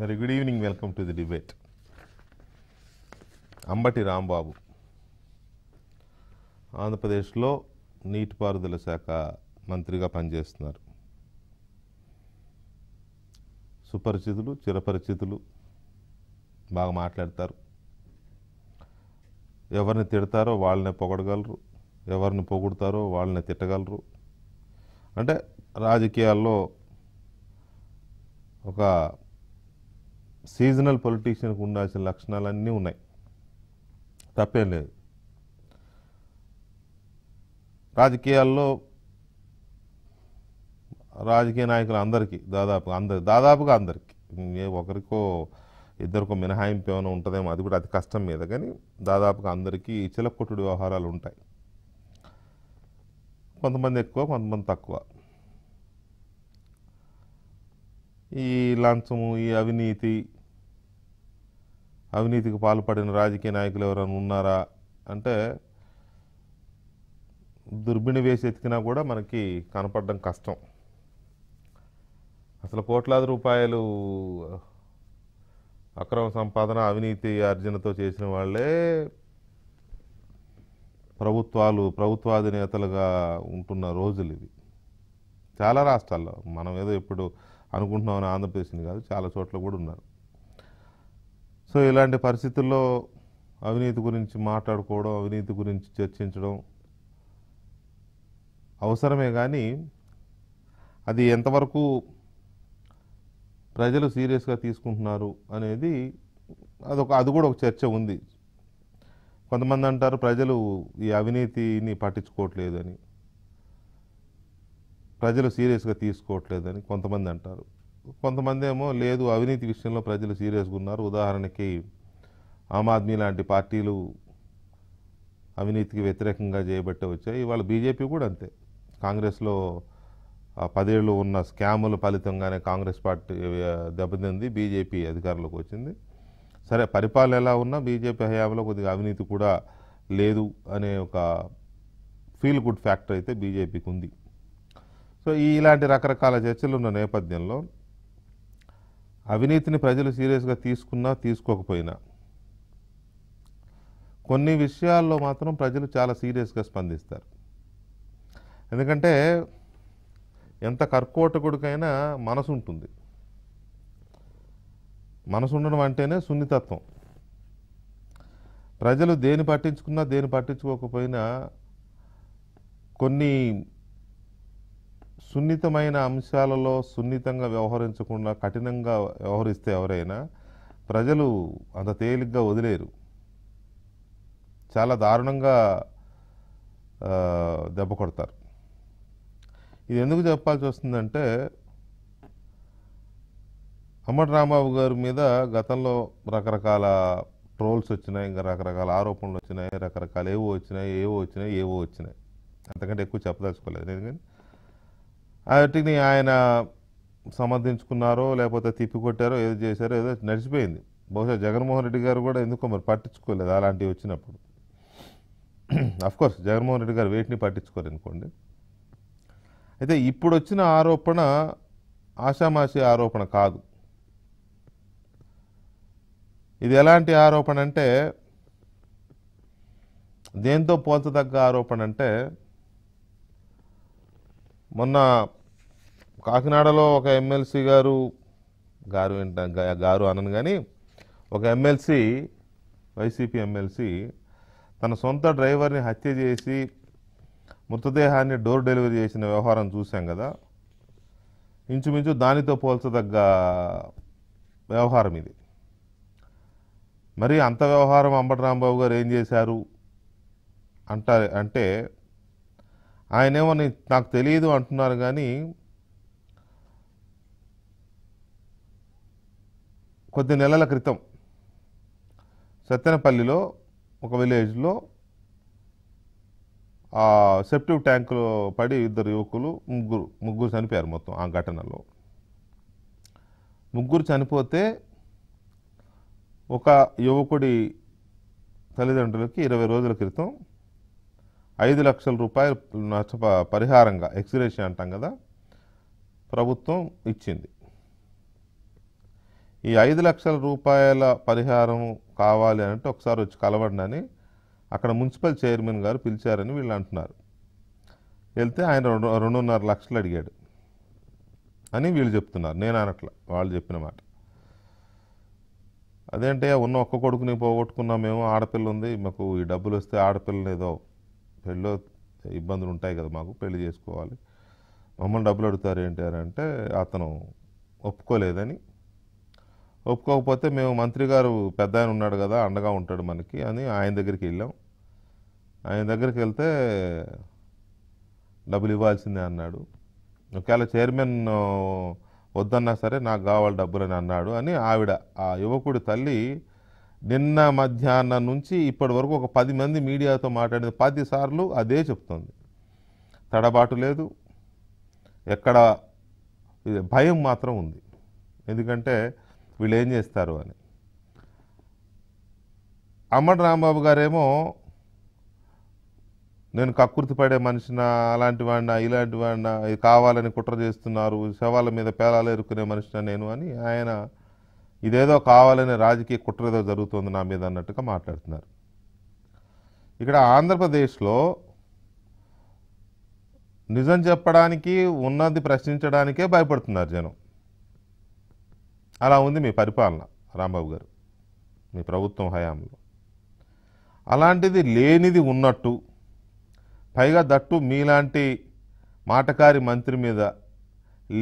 very good evening welcome to the debate Ambati Rambabu ఆంధ్రప్రదేశ్లో నీటిపారుదల శాఖ మంత్రిగా పనిచేస్తున్నారు సుపరిచితులు చిరపరిచితులు బాగా మాట్లాడతారు ఎవరిని తిడతారో వాళ్ళని పొగడగలరు ఎవరిని పొగుడతారో వాళ్ళని తిట్టగలరు అంటే రాజకీయాల్లో ఒక సీజనల్ పొలిటీషియన్కి ఉండాల్సిన లక్షణాలన్నీ ఉన్నాయి తప్పేం లేదు రాజకీయాల్లో రాజకీయ నాయకులు అందరికీ దాదాపుగా అందరి దాదాపుగా అందరికీ ఒకరికో ఇద్దరికో మినహాయింపు ఏమైనా ఉంటుందేమో అది కూడా అతి కష్టం మీద కానీ దాదాపుగా అందరికీ చిలకొట్టుడు వ్యవహారాలు ఉంటాయి కొంతమంది ఎక్కువ కొంతమంది తక్కువ ఈ లంచము ఈ అవినీతి అవినీతికి పాల్పడిన రాజకీయ నాయకులు ఎవరైనా ఉన్నారా అంటే దుర్బిణి వేసి ఎతికినా కూడా మనకి కనపడడం కష్టం అసలు కోట్లాది రూపాయలు అక్రమ సంపాదన అవినీతి అర్జనతో చేసిన వాళ్ళే ప్రభుత్వాలు ప్రభుత్వాధినేతలుగా ఉంటున్న రోజులు ఇవి చాలా రాష్ట్రాల్లో మనం ఏదో ఇప్పుడు అనుకుంటున్నామని ఆంధ్రప్రదేశ్ని కాదు చాలా చోట్ల కూడా ఉన్నారు సో ఇలాంటి పరిస్థితుల్లో అవినీతి గురించి మాట్లాడుకోవడం అవినీతి గురించి చర్చించడం అవసరమే కానీ అది ఎంతవరకు ప్రజలు సీరియస్గా తీసుకుంటున్నారు అనేది అదొక అది కూడా ఒక చర్చ ఉంది కొంతమంది అంటారు ప్రజలు ఈ అవినీతిని పట్టించుకోవట్లేదు అని ప్రజలు సీరియస్గా తీసుకోవట్లేదని కొంతమంది అంటారు కొంతమంది ఏమో లేదు అవినీతి విషయంలో ప్రజలు సీరియస్గా ఉన్నారు ఉదాహరణకి ఆమ్ ఆద్మీ లాంటి పార్టీలు అవినీతికి వ్యతిరేకంగా చేయబట్టే వచ్చాయి ఇవాళ బీజేపీ కూడా అంతే కాంగ్రెస్లో పదేళ్ళు ఉన్న స్కాముల ఫలితంగానే కాంగ్రెస్ పార్టీ దెబ్బతింది బీజేపీ అధికారంలోకి వచ్చింది సరే పరిపాలన ఎలా ఉన్నా బీజేపీ హయాంలో కొద్దిగా అవినీతి కూడా లేదు అనే ఒక ఫీల్ గుడ్ ఫ్యాక్టర్ అయితే బీజేపీకి ఉంది సో ఇలాంటి రకరకాల చర్చలు ఉన్న నేపథ్యంలో అవినీతిని ప్రజలు సీరియస్గా తీసుకున్నా తీసుకోకపోయినా కొన్ని విషయాల్లో మాత్రం ప్రజలు చాలా సీరియస్గా స్పందిస్తారు ఎందుకంటే ఎంత కర్కోటకుడికైనా మనసు ఉంటుంది మనసు ఉండడం అంటేనే సున్నితత్వం ప్రజలు దేని పట్టించుకున్నా దేని పట్టించుకోకపోయినా కొన్ని సున్నితమైన అంశాలలో సున్నితంగా వ్యవహరించకుండా కఠినంగా వ్యవహరిస్తే ఎవరైనా ప్రజలు అంత తేలిగ్గా వదిలేరు చాలా దారుణంగా దెబ్బ కొడతారు ఇది ఎందుకు చెప్పాల్సి వస్తుందంటే అమ్మటి రాంబాబు గారి మీద గతంలో రకరకాల ట్రోల్స్ వచ్చినాయి ఇంకా రకరకాల ఆరోపణలు వచ్చినాయి రకరకాల ఏవో వచ్చినాయి ఏవో వచ్చినాయి ఏవో వచ్చినాయి అంతకంటే ఎక్కువ చెప్పదలుచుకోలేదు ఎందుకంటే వాటిని ఆయన సమర్థించుకున్నారో లేకపోతే తిప్పికొట్టారో ఏదో చేశారో ఏదో నడిచిపోయింది బహుశా జగన్మోహన్ రెడ్డి గారు కూడా ఎందుకో మరి పట్టించుకోలేదు అలాంటివి వచ్చినప్పుడు అఫ్కోర్స్ జగన్మోహన్ రెడ్డి గారు వేటిని పట్టించుకోరు అనుకోండి అయితే ఇప్పుడు వచ్చిన ఆరోపణ ఆషామాషి ఆరోపణ కాదు ఇది ఎలాంటి ఆరోపణ అంటే దేంతో పోల్చదగ్గ ఆరోపణ అంటే మొన్న కాకినాడలో ఒక ఎమ్మెల్సీ గారు గారు గారు అనను కానీ ఒక ఎమ్మెల్సీ వైసీపీ ఎమ్మెల్సీ తన సొంత డ్రైవర్ని హత్య చేసి మృతదేహాన్ని డోర్ డెలివరీ చేసిన వ్యవహారం చూశాం కదా ఇంచుమించు దానితో పోల్చదగ్గ వ్యవహారం ఇది మరి అంత వ్యవహారం అంబటి రాంబాబు గారు ఏం చేశారు అంటారు అంటే ఆయనేమో నాకు తెలియదు అంటున్నారు కానీ కొద్ది నెలల క్రితం సత్యనపల్లిలో ఒక విలేజ్లో ఆ సెప్టివ్ ట్యాంకులో పడి ఇద్దరు యువకులు ముగ్గురు ముగ్గురు చనిపోయారు మొత్తం ఆ ఘటనలో ముగ్గురు చనిపోతే ఒక యువకుడి తల్లిదండ్రులకి ఇరవై రోజుల క్రితం ఐదు లక్షల రూపాయలు నష్ట పరిహారంగా ఎక్స్గ్రేషన్ అంటాం కదా ప్రభుత్వం ఇచ్చింది ఈ ఐదు లక్షల రూపాయల పరిహారం కావాలి అంటే ఒకసారి వచ్చి కలవండి అని అక్కడ మున్సిపల్ చైర్మన్ గారు పిలిచారని వీళ్ళు అంటున్నారు వెళ్తే ఆయన రెండు రెండున్నర లక్షలు అడిగాడు అని వీళ్ళు చెప్తున్నారు నేను అనట్ల వాళ్ళు చెప్పిన మాట అదేంటే ఉన్న ఒక్క కొడుకుని పోగొట్టుకున్నాం మేము ఆడపిల్ల ఉంది మాకు ఈ డబ్బులు వస్తే ఆడపిల్లని ఏదో పెళ్ళిలో ఇబ్బందులు ఉంటాయి కదా మాకు పెళ్లి చేసుకోవాలి మమ్మల్ని డబ్బులు అడుగుతారు ఏంటి అని అంటే అతను ఒప్పుకోలేదని ఒప్పుకోకపోతే మేము మంత్రి గారు పెద్ద ఆయన ఉన్నాడు కదా అండగా ఉంటాడు మనకి అని ఆయన దగ్గరికి వెళ్ళాం ఆయన దగ్గరికి వెళ్తే డబ్బులు ఇవ్వాల్సిందే అన్నాడు ఒకవేళ చైర్మన్ వద్దన్నా సరే నాకు కావాలి డబ్బులు అని అన్నాడు అని ఆవిడ ఆ యువకుడి తల్లి నిన్న మధ్యాహ్నం నుంచి ఇప్పటి వరకు ఒక పది మంది మీడియాతో మాట్లాడిన పదిసార్లు అదే చెప్తుంది తడబాటు లేదు ఎక్కడ భయం మాత్రం ఉంది ఎందుకంటే వీళ్ళు ఏం చేస్తారు అని అమ్మడు రాంబాబు గారేమో నేను కక్కుర్తి పడే మనిషిన అలాంటి వాడినా ఇలాంటి వాడినా కావాలని కుట్ర చేస్తున్నారు శవాల మీద పేలాలు ఎరుకునే మనిషిన నేను అని ఆయన ఇదేదో కావాలనే రాజకీయ కుట్ర ఏదో జరుగుతుంది నా మీద అన్నట్టుగా మాట్లాడుతున్నారు ఇక్కడ ఆంధ్రప్రదేశ్లో నిజం చెప్పడానికి ఉన్నది ప్రశ్నించడానికే భయపడుతున్నారు జనం అలా ఉంది మీ పరిపాలన రాంబాబు గారు మీ ప్రభుత్వం హయాంలో అలాంటిది లేనిది ఉన్నట్టు పైగా దట్టు మీలాంటి మాటకారి మంత్రి మీద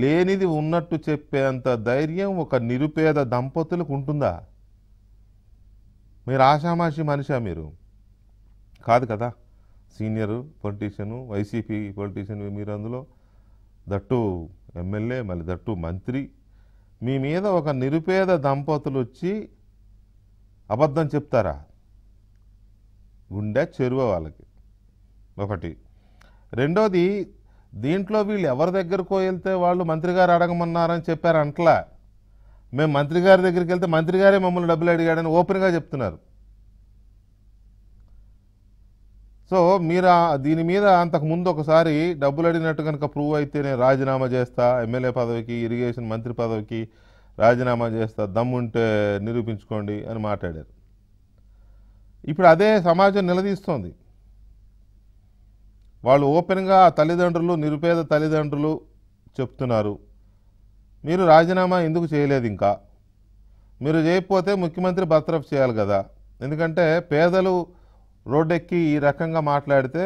లేనిది ఉన్నట్టు చెప్పేంత ధైర్యం ఒక నిరుపేద దంపతులకు ఉంటుందా మీరు ఆషామాషి మనిషా మీరు కాదు కదా సీనియర్ పొలిటీషియను వైసీపీ పొలిటీషియన్ మీరు అందులో దట్టు ఎమ్మెల్యే మళ్ళీ దట్టు మంత్రి మీ మీద ఒక నిరుపేద దంపతులు వచ్చి అబద్ధం చెప్తారా గుండె చెరువ వాళ్ళకి ఒకటి రెండోది దీంట్లో వీళ్ళు ఎవరి దగ్గరకో వెళ్తే వాళ్ళు మంత్రి గారు అడగమన్నారని చెప్పారు అంట్లా మేము మంత్రి గారి దగ్గరికి వెళ్తే మంత్రి గారే మమ్మల్ని డబ్బులు అడిగాడని ఓపెన్గా చెప్తున్నారు సో మీరు దీని మీద అంతకుముందు ఒకసారి డబ్బులు అడిగినట్టు కనుక ప్రూవ్ అయితే నేను రాజీనామా చేస్తా ఎమ్మెల్యే పదవికి ఇరిగేషన్ మంత్రి పదవికి రాజీనామా చేస్తా దమ్ముంటే నిరూపించుకోండి అని మాట్లాడారు ఇప్పుడు అదే సమాజం నిలదీస్తోంది వాళ్ళు ఓపెన్గా ఆ తల్లిదండ్రులు నిరుపేద తల్లిదండ్రులు చెప్తున్నారు మీరు రాజీనామా ఎందుకు చేయలేదు ఇంకా మీరు చేయకపోతే ముఖ్యమంత్రి బర్తరఫ్ చేయాలి కదా ఎందుకంటే పేదలు రోడ్డెక్కి ఈ రకంగా మాట్లాడితే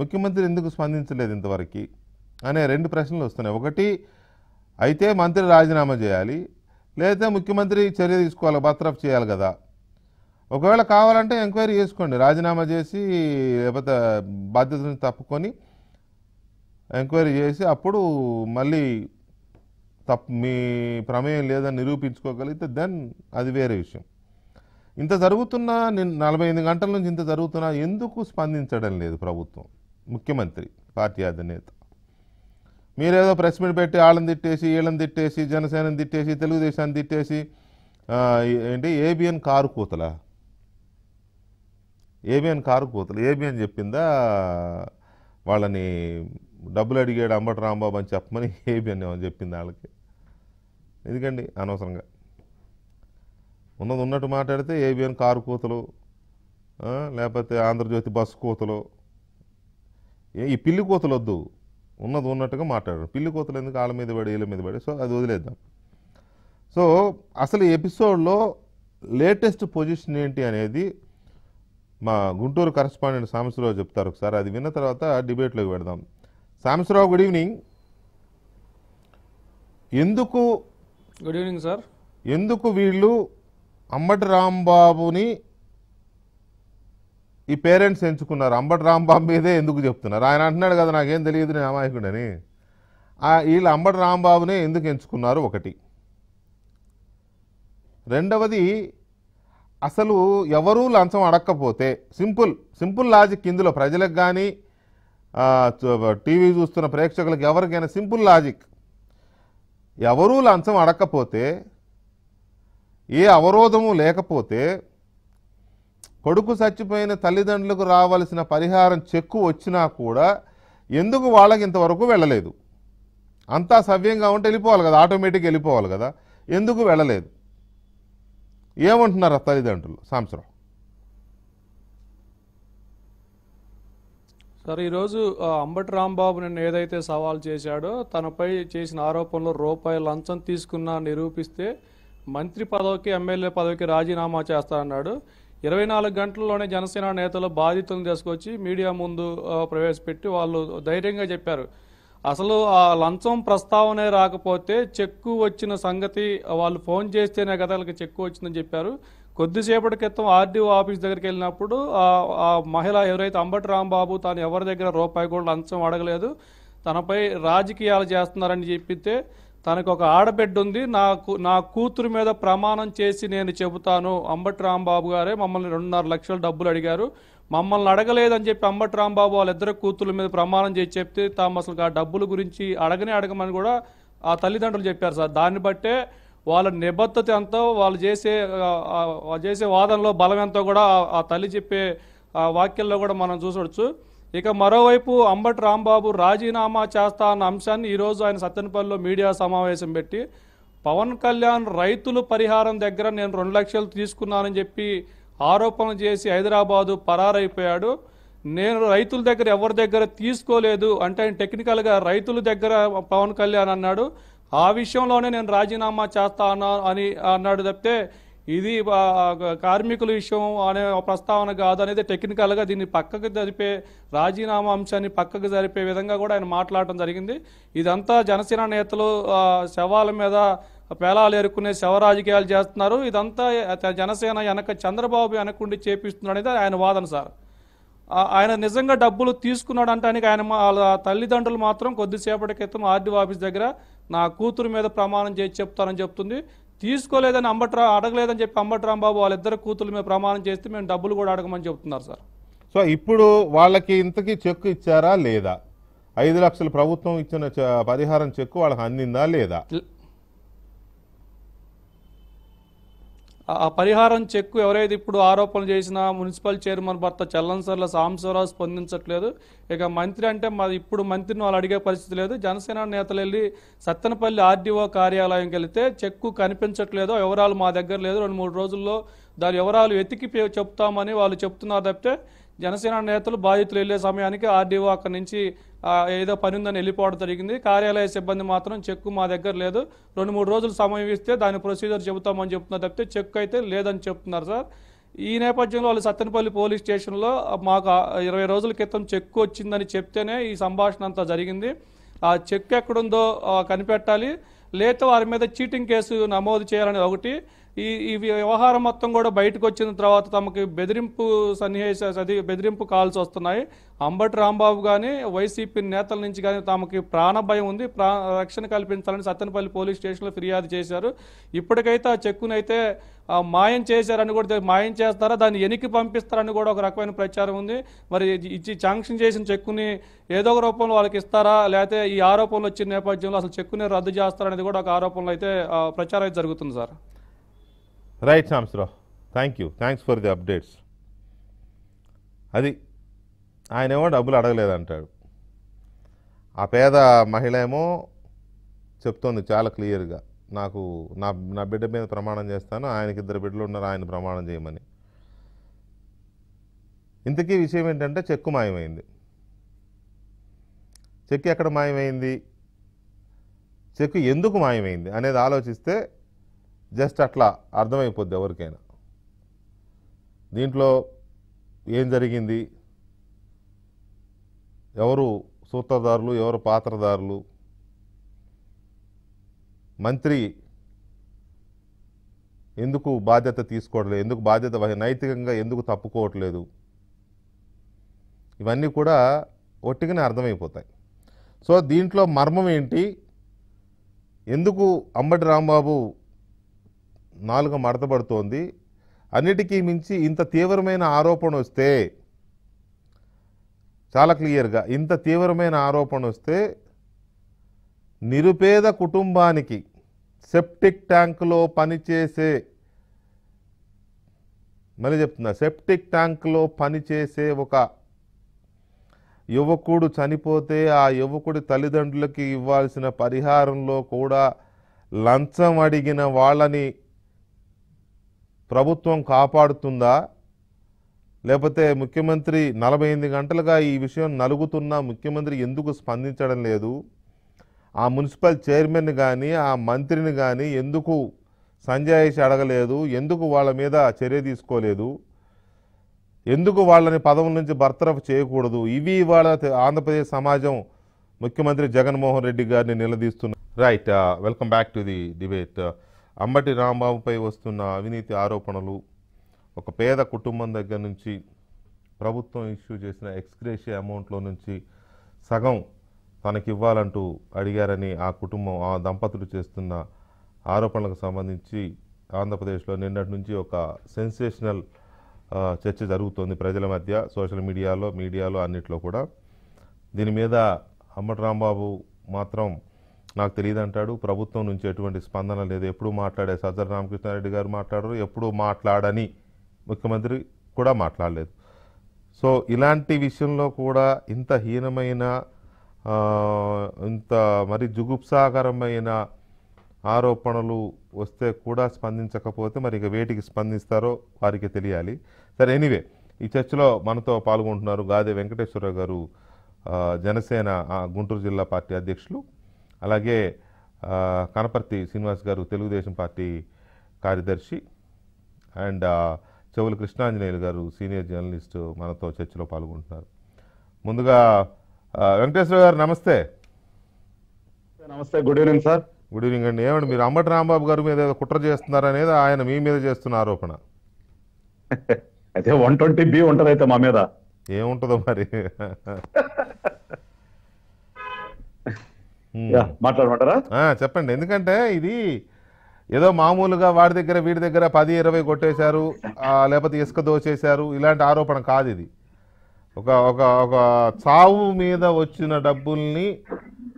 ముఖ్యమంత్రి ఎందుకు స్పందించలేదు ఇంతవరకు అనే రెండు ప్రశ్నలు వస్తున్నాయి ఒకటి అయితే మంత్రి రాజీనామా చేయాలి లేదా ముఖ్యమంత్రి చర్య తీసుకోవాలి బర్తరఫ్ చేయాలి కదా ఒకవేళ కావాలంటే ఎంక్వైరీ చేసుకోండి రాజీనామా చేసి లేకపోతే బాధ్యత నుంచి తప్పుకొని ఎంక్వైరీ చేసి అప్పుడు మళ్ళీ తప్పు మీ ప్రమేయం లేదని నిరూపించుకోగలిగితే దెన్ అది వేరే విషయం ఇంత జరుగుతున్నా నేను నలభై ఎనిమిది గంటల నుంచి ఇంత జరుగుతున్నా ఎందుకు స్పందించడం లేదు ప్రభుత్వం ముఖ్యమంత్రి పార్టీ అధినేత మీరేదో ప్రెస్ మీట్ పెట్టి వాళ్ళని తిట్టేసి వీళ్ళని తిట్టేసి జనసేనని తిట్టేసి తెలుగుదేశాన్ని తిట్టేసి ఏంటి ఏబిఎన్ కారు కూతలా ఏబిఎన్ కారుకుపోతలు ఏబిఎన్ చెప్పిందా వాళ్ళని డబ్బులు అడిగాడు అంబటి రాంబాబు అని చెప్పమని ఏబిఎన్ ఏమని చెప్పింది వాళ్ళకి ఎందుకండి అనవసరంగా ఉన్నది ఉన్నట్టు మాట్లాడితే ఏబిఎన్ కారు కూతలు లేకపోతే ఆంధ్రజ్యోతి బస్సు కూతలు ఈ పిల్లి కూతలు వద్దు ఉన్నది ఉన్నట్టుగా మాట్లాడారు పిల్లి కూతలు ఎందుకు వాళ్ళ మీద పడి వీళ్ళ మీద పడి సో అది వదిలేద్దాం సో అసలు ఈ ఎపిసోడ్లో లేటెస్ట్ పొజిషన్ ఏంటి అనేది మా గుంటూరు కరస్పాండెంట్ సాంబశ్వరావు చెప్తారు ఒకసారి అది విన్న తర్వాత డిబేట్లోకి పెడదాం సాంబశ్వరావు గుడ్ ఈవినింగ్ ఎందుకు గుడ్ ఈవినింగ్ సార్ ఎందుకు వీళ్ళు అంబటి రాంబాబుని ఈ పేరెంట్స్ ఎంచుకున్నారు అంబటి రాంబాబు మీదే ఎందుకు చెప్తున్నారు ఆయన అంటున్నాడు కదా నాకేం తెలియదు నేను అమాయకుడని వీళ్ళు అంబటి రాంబాబునే ఎందుకు ఎంచుకున్నారు ఒకటి రెండవది అసలు ఎవరూ లంచం అడగకపోతే సింపుల్ సింపుల్ లాజిక్ ఇందులో ప్రజలకు కానీ టీవీ చూస్తున్న ప్రేక్షకులకు ఎవరికైనా సింపుల్ లాజిక్ ఎవరూ లంచం అడగకపోతే ఏ అవరోధము లేకపోతే కొడుకు చచ్చిపోయిన తల్లిదండ్రులకు రావాల్సిన పరిహారం చెక్కు వచ్చినా కూడా ఎందుకు వాళ్ళకి ఇంతవరకు వెళ్ళలేదు అంతా సవ్యంగా ఉంటే వెళ్ళిపోవాలి కదా ఆటోమేటిక్ వెళ్ళిపోవాలి కదా ఎందుకు వెళ్ళలేదు ఏమంటున్నారు ఆ తల్లిదండ్రులు సంవత్సరం సార్ ఈరోజు అంబటి రాంబాబు నిన్న ఏదైతే సవాల్ చేశాడో తనపై చేసిన ఆరోపణలో రూపాయి లంచం తీసుకున్నా నిరూపిస్తే మంత్రి పదవికి ఎమ్మెల్యే పదవికి రాజీనామా చేస్తానన్నాడు ఇరవై నాలుగు గంటల్లోనే జనసేన నేతలు బాధితులను తీసుకొచ్చి మీడియా ముందు ప్రవేశపెట్టి వాళ్ళు ధైర్యంగా చెప్పారు అసలు ఆ లంచం ప్రస్తావనే రాకపోతే చెక్కు వచ్చిన సంగతి వాళ్ళు ఫోన్ చేస్తేనే కదా వాళ్ళకి చెక్కు వచ్చిందని చెప్పారు కొద్దిసేపటి క్రితం ఆర్డీఓ ఆఫీస్ దగ్గరికి వెళ్ళినప్పుడు ఆ మహిళ ఎవరైతే అంబటి రాంబాబు తాను ఎవరి దగ్గర రూపాయి కూడా లంచం అడగలేదు తనపై రాజకీయాలు చేస్తున్నారని చెప్పితే తనకు ఒక ఆడబిడ్డ ఉంది నాకు నా కూతురు మీద ప్రమాణం చేసి నేను చెబుతాను అంబటి రాంబాబు గారే మమ్మల్ని రెండున్నర లక్షల డబ్బులు అడిగారు మమ్మల్ని అడగలేదని చెప్పి అంబటి రాంబాబు వాళ్ళిద్దరు కూతుర్ల మీద ప్రమాణం చేసి చెప్తే తాము అసలు ఆ డబ్బుల గురించి అడగనే అడగమని కూడా ఆ తల్లిదండ్రులు చెప్పారు సార్ దాన్ని బట్టే వాళ్ళ నిబద్ధత ఎంతో వాళ్ళు చేసే చేసే వాదనలో బలం ఎంతో కూడా ఆ తల్లి చెప్పే వాక్యాల్లో కూడా మనం చూసొచ్చు ఇక మరోవైపు అంబటి రాంబాబు రాజీనామా చేస్తా అన్న అంశాన్ని ఈరోజు ఆయన సత్యనపల్లిలో మీడియా సమావేశం పెట్టి పవన్ కళ్యాణ్ రైతులు పరిహారం దగ్గర నేను రెండు లక్షలు తీసుకున్నానని చెప్పి ఆరోపణలు చేసి హైదరాబాదు పరారైపోయాడు నేను రైతుల దగ్గర ఎవరి దగ్గర తీసుకోలేదు అంటే ఆయన టెక్నికల్గా రైతుల దగ్గర పవన్ కళ్యాణ్ అన్నాడు ఆ విషయంలోనే నేను రాజీనామా చేస్తాను అని అన్నాడు తప్పితే ఇది కార్మికుల విషయం అనే ప్రస్తావన కాదు అనేది టెక్నికల్గా దీన్ని పక్కకు జరిపే రాజీనామా అంశాన్ని పక్కకు జరిపే విధంగా కూడా ఆయన మాట్లాడటం జరిగింది ఇదంతా జనసేన నేతలు శవాల మీద పేలాలు ఎరుక్కునే శవ రాజకీయాలు చేస్తున్నారు ఇదంతా జనసేన వెనక చంద్రబాబు వెనకుండి చేపిస్తున్నాడు అనేది ఆయన వాదన సార్ ఆయన నిజంగా డబ్బులు తీసుకున్నాడు అంటానికి ఆయన వాళ్ళ తల్లిదండ్రులు మాత్రం కొద్దిసేపటి క్రితం ఆర్డీ ఆఫీస్ దగ్గర నా కూతురు మీద ప్రమాణం చేసి చెప్తానని చెప్తుంది తీసుకోలేదని అంబట్రా అడగలేదని చెప్పి అంబట్రాంబాబు వాళ్ళిద్దరు కూతురు మీద ప్రమాణం చేస్తే మేము డబ్బులు కూడా అడగమని చెప్తున్నారు సార్ సో ఇప్పుడు వాళ్ళకి ఇంతకీ చెక్కు ఇచ్చారా లేదా ఐదు లక్షలు ప్రభుత్వం ఇచ్చిన పరిహారం చెక్కు వాళ్ళకి అందిందా లేదా ఆ పరిహారం చెక్కు ఎవరైతే ఇప్పుడు ఆరోపణలు చేసినా మున్సిపల్ చైర్మన్ భర్త చల్లన్సర్ల సాంబశివరావు స్పందించట్లేదు ఇక మంత్రి అంటే మా ఇప్పుడు మంత్రిని వాళ్ళు అడిగే పరిస్థితి లేదు జనసేన నేతలు వెళ్ళి సత్తెనపల్లి ఆర్డీఓ కార్యాలయంకి వెళితే చెక్కు కనిపించట్లేదు వివరాలు మా దగ్గర లేదు రెండు మూడు రోజుల్లో దాని వివరాలు వెతికి చెప్తామని వాళ్ళు చెప్తున్నారు తప్పితే జనసేన నేతలు బాధితులు వెళ్లే సమయానికి ఆర్డీఓ అక్కడి నుంచి ఏదో పని ఉందని వెళ్ళిపోవడం జరిగింది కార్యాలయ సిబ్బంది మాత్రం చెక్కు మా దగ్గర లేదు రెండు మూడు రోజులు సమయం ఇస్తే దాని ప్రొసీజర్ చెబుతామని చెప్తున్నారు తప్పితే చెక్ అయితే లేదని చెప్తున్నారు సార్ ఈ నేపథ్యంలో వాళ్ళు సత్తెనపల్లి పోలీస్ స్టేషన్లో మాకు ఇరవై రోజుల క్రితం చెక్ వచ్చిందని చెప్తేనే ఈ సంభాషణ అంతా జరిగింది ఆ చెక్ ఎక్కడుందో కనిపెట్టాలి లేత వారి మీద చీటింగ్ కేసు నమోదు చేయాలని ఒకటి ఈ ఈ వ్యవహారం మొత్తం కూడా బయటకు వచ్చిన తర్వాత తమకి బెదిరింపు సన్నివేశ అది బెదిరింపు కాల్స్ వస్తున్నాయి అంబటి రాంబాబు కానీ వైసీపీ నేతల నుంచి కానీ తమకి ప్రాణ భయం ఉంది ప్రా రక్షణ కల్పించాలని సత్తెనపల్లి పోలీస్ స్టేషన్లో ఫిర్యాదు చేశారు ఇప్పటికైతే ఆ చెక్కును అయితే మాయం చేశారని కూడా మాయం చేస్తారా దాన్ని ఎనికి పంపిస్తారని కూడా ఒక రకమైన ప్రచారం ఉంది మరి ఇచ్చి శాంక్షన్ చేసిన చెక్కుని ఏదో ఒక రూపంలో వాళ్ళకి ఇస్తారా లేకపోతే ఈ ఆరోపణలు వచ్చిన నేపథ్యంలో అసలు చెక్కుని రద్దు చేస్తారనేది కూడా ఒక ఆరోపణలు అయితే ప్రచారం అయితే జరుగుతుంది సార్ రైట్ సాంసరావు thank you thanks for the updates అది ఆయన ఏమో డబ్బులు అడగలేదంటాడు ఆ పేద మహిళ ఏమో చెప్తోంది చాలా క్లియర్గా నాకు నా నా బిడ్డ మీద ప్రమాణం చేస్తాను ఆయనకి ఇద్దరు బిడ్డలు ఉన్నారు ఆయన ప్రమాణం చేయమని ఇంతకీ విషయం ఏంటంటే చెక్కు మాయమైంది చెక్కు ఎక్కడ మాయమైంది చెక్కు ఎందుకు మాయమైంది అనేది ఆలోచిస్తే జస్ట్ అట్లా అర్థమైపోద్ది ఎవరికైనా దీంట్లో ఏం జరిగింది ఎవరు సూత్రధారులు ఎవరు పాత్రధారులు మంత్రి ఎందుకు బాధ్యత తీసుకోవట్లేదు ఎందుకు బాధ్యత నైతికంగా ఎందుకు తప్పుకోవట్లేదు ఇవన్నీ కూడా ఒట్టిగానే అర్థమైపోతాయి సో దీంట్లో మర్మం ఏంటి ఎందుకు అంబటి రాంబాబు నాలుగు మడతబడుతోంది అన్నిటికీ మించి ఇంత తీవ్రమైన ఆరోపణ వస్తే చాలా క్లియర్గా ఇంత తీవ్రమైన ఆరోపణ వస్తే నిరుపేద కుటుంబానికి సెప్టిక్ ట్యాంకులో పనిచేసే మళ్ళీ చెప్తున్నా సెప్టిక్ ట్యాంకులో పనిచేసే ఒక యువకుడు చనిపోతే ఆ యువకుడి తల్లిదండ్రులకి ఇవ్వాల్సిన పరిహారంలో కూడా లంచం అడిగిన వాళ్ళని ప్రభుత్వం కాపాడుతుందా లేకపోతే ముఖ్యమంత్రి నలభై ఎనిమిది గంటలుగా ఈ విషయం నలుగుతున్న ముఖ్యమంత్రి ఎందుకు స్పందించడం లేదు ఆ మున్సిపల్ చైర్మన్ కానీ ఆ మంత్రిని కానీ ఎందుకు సంజాయిష్ అడగలేదు ఎందుకు వాళ్ళ మీద చర్య తీసుకోలేదు ఎందుకు వాళ్ళని పదవుల నుంచి బర్తరఫ్ చేయకూడదు ఇవి ఇవాళ ఆంధ్రప్రదేశ్ సమాజం ముఖ్యమంత్రి జగన్మోహన్ రెడ్డి గారిని నిలదీస్తున్నారు right welcome back to the debate Ambati రాంబాబుపై వస్తున్న అవినీతి ఆరోపణలు ఒక పేద కుటుంబం దగ్గర నుంచి ప్రభుత్వం ఇష్యూ చేసిన ఎక్స్గ్రేషియా అమౌంట్లో నుంచి సగం తనకివ్వాలంటూ అడిగారని ఆ కుటుంబం ఆ దంపతులు చేస్తున్న ఆరోపణలకు సంబంధించి ఆంధ్రప్రదేశ్లో నిన్నటి నుంచి ఒక సెన్సేషనల్ చర్చ జరుగుతోంది ప్రజల మధ్య సోషల్ మీడియాలో మీడియాలో అన్నిట్లో కూడా దీని మీద అమ్మటి రాంబాబు మాత్రం నాకు తెలియదు అంటాడు ప్రభుత్వం నుంచి ఎటువంటి స్పందన లేదు ఎప్పుడు మాట్లాడే సజ్జల రామకృష్ణారెడ్డి గారు మాట్లాడరు ఎప్పుడు మాట్లాడని ముఖ్యమంత్రి కూడా మాట్లాడలేదు సో ఇలాంటి విషయంలో కూడా ఇంత హీనమైన ఇంత మరి జుగుప్సాకరమైన ఆరోపణలు వస్తే కూడా స్పందించకపోతే మరి ఇక వేటికి స్పందిస్తారో వారికి తెలియాలి సరే ఎనీవే ఈ చర్చలో మనతో పాల్గొంటున్నారు గాదే వెంకటేశ్వరరావు గారు జనసేన గుంటూరు జిల్లా పార్టీ అధ్యక్షులు అలాగే కనపర్తి శ్రీనివాస్ గారు తెలుగుదేశం పార్టీ కార్యదర్శి అండ్ చెవుల కృష్ణాంజనేయులు గారు సీనియర్ జర్నలిస్టు మనతో చర్చలో పాల్గొంటున్నారు ముందుగా వెంకటేశ్వర గారు నమస్తే నమస్తే good evening sir good evening అండి ఏమండి మీరు అంబటి రాంబాబు గారి మీద ఏదో కుట్ర చేస్తున్నారు అనేది ఆయన మీ మీద చేస్తున్న ఆరోపణ అదే వన్ ట్వంటీ బి ఉంటుంది అయితే మా మీద ఏముంటుందో మరి మాట్లాడమంటారా చెప్పండి ఎందుకంటే ఇది ఏదో మామూలుగా వాడి దగ్గర వీడి దగ్గర పది ఇరవై కొట్టేశారు లేకపోతే ఇసుక దోచేశారు ఇలాంటి ఆరోపణ కాదు ఇది ఒక ఒక ఒక చావు మీద వచ్చిన డబ్బుల్ని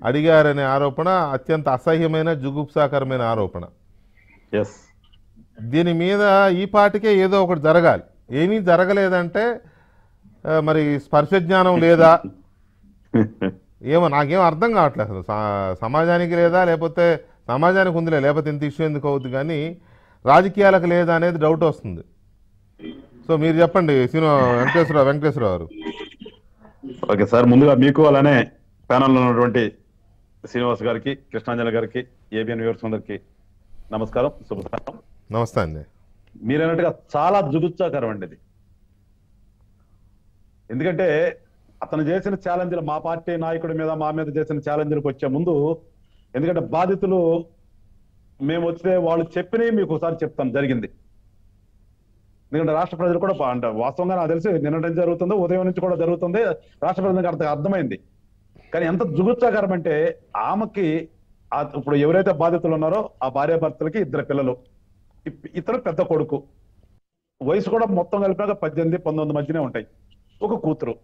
అడిగారనే ఆరోపణ అత్యంత అసహ్యమైన జుగుప్సాకరమైన ఆరోపణ దీని మీద ఈ పాటికే ఏదో ఒకటి జరగాలి ఏమీ జరగలేదంటే మరి స్పర్శ జ్ఞానం లేదా ఏమో నాకేం అర్థం కావట్లేదు అసలు సమాజానికి లేదా లేకపోతే సమాజానికి ఉందిలే లేకపోతే ఇంత ఇష్యూ ఎందుకు అవుద్ది కానీ రాజకీయాలకు లేదా అనేది డౌట్ వస్తుంది సో మీరు చెప్పండి శ్రీను వెంకటేశ్వరరావు వెంకటేశ్వరరావు గారు ఓకే సార్ ముందుగా మీకు అలానే ప్యానల్లో ఉన్నటువంటి శ్రీనివాస్ గారికి కృష్ణాంజలి గారికి ఏబిఎన్ వ్యూర్స్ అందరికి నమస్కారం శుభసారం నమస్తే అండి అన్నట్టుగా చాలా జుగుత్సాకరం అండి ఇది ఎందుకంటే అతను చేసిన ఛాలెంజ్లు మా పార్టీ నాయకుడి మీద మా మీద చేసిన ఛాలెంజ్లకు వచ్చే ముందు ఎందుకంటే బాధితులు మేము వస్తే వాళ్ళు చెప్పినవి మీకు ఒకసారి చెప్తాం జరిగింది ఎందుకంటే రాష్ట్ర ప్రజలు కూడా అంటే వాస్తవంగా నాకు తెలిసి నిన్నటం జరుగుతుందో ఉదయం నుంచి కూడా జరుగుతుంది రాష్ట్ర ప్రజలకు అర్థం అర్థమైంది కానీ ఎంత దుగుత్సాకరం అంటే ఆమెకి ఇప్పుడు ఎవరైతే బాధితులు ఉన్నారో ఆ భార్యాభర్తలకి ఇద్దరు పిల్లలు ఇతను పెద్ద కొడుకు వయసు కూడా మొత్తం కలిపాక పద్దెనిమిది పంతొమ్మిది మధ్యనే ఉంటాయి ఒక కూతురు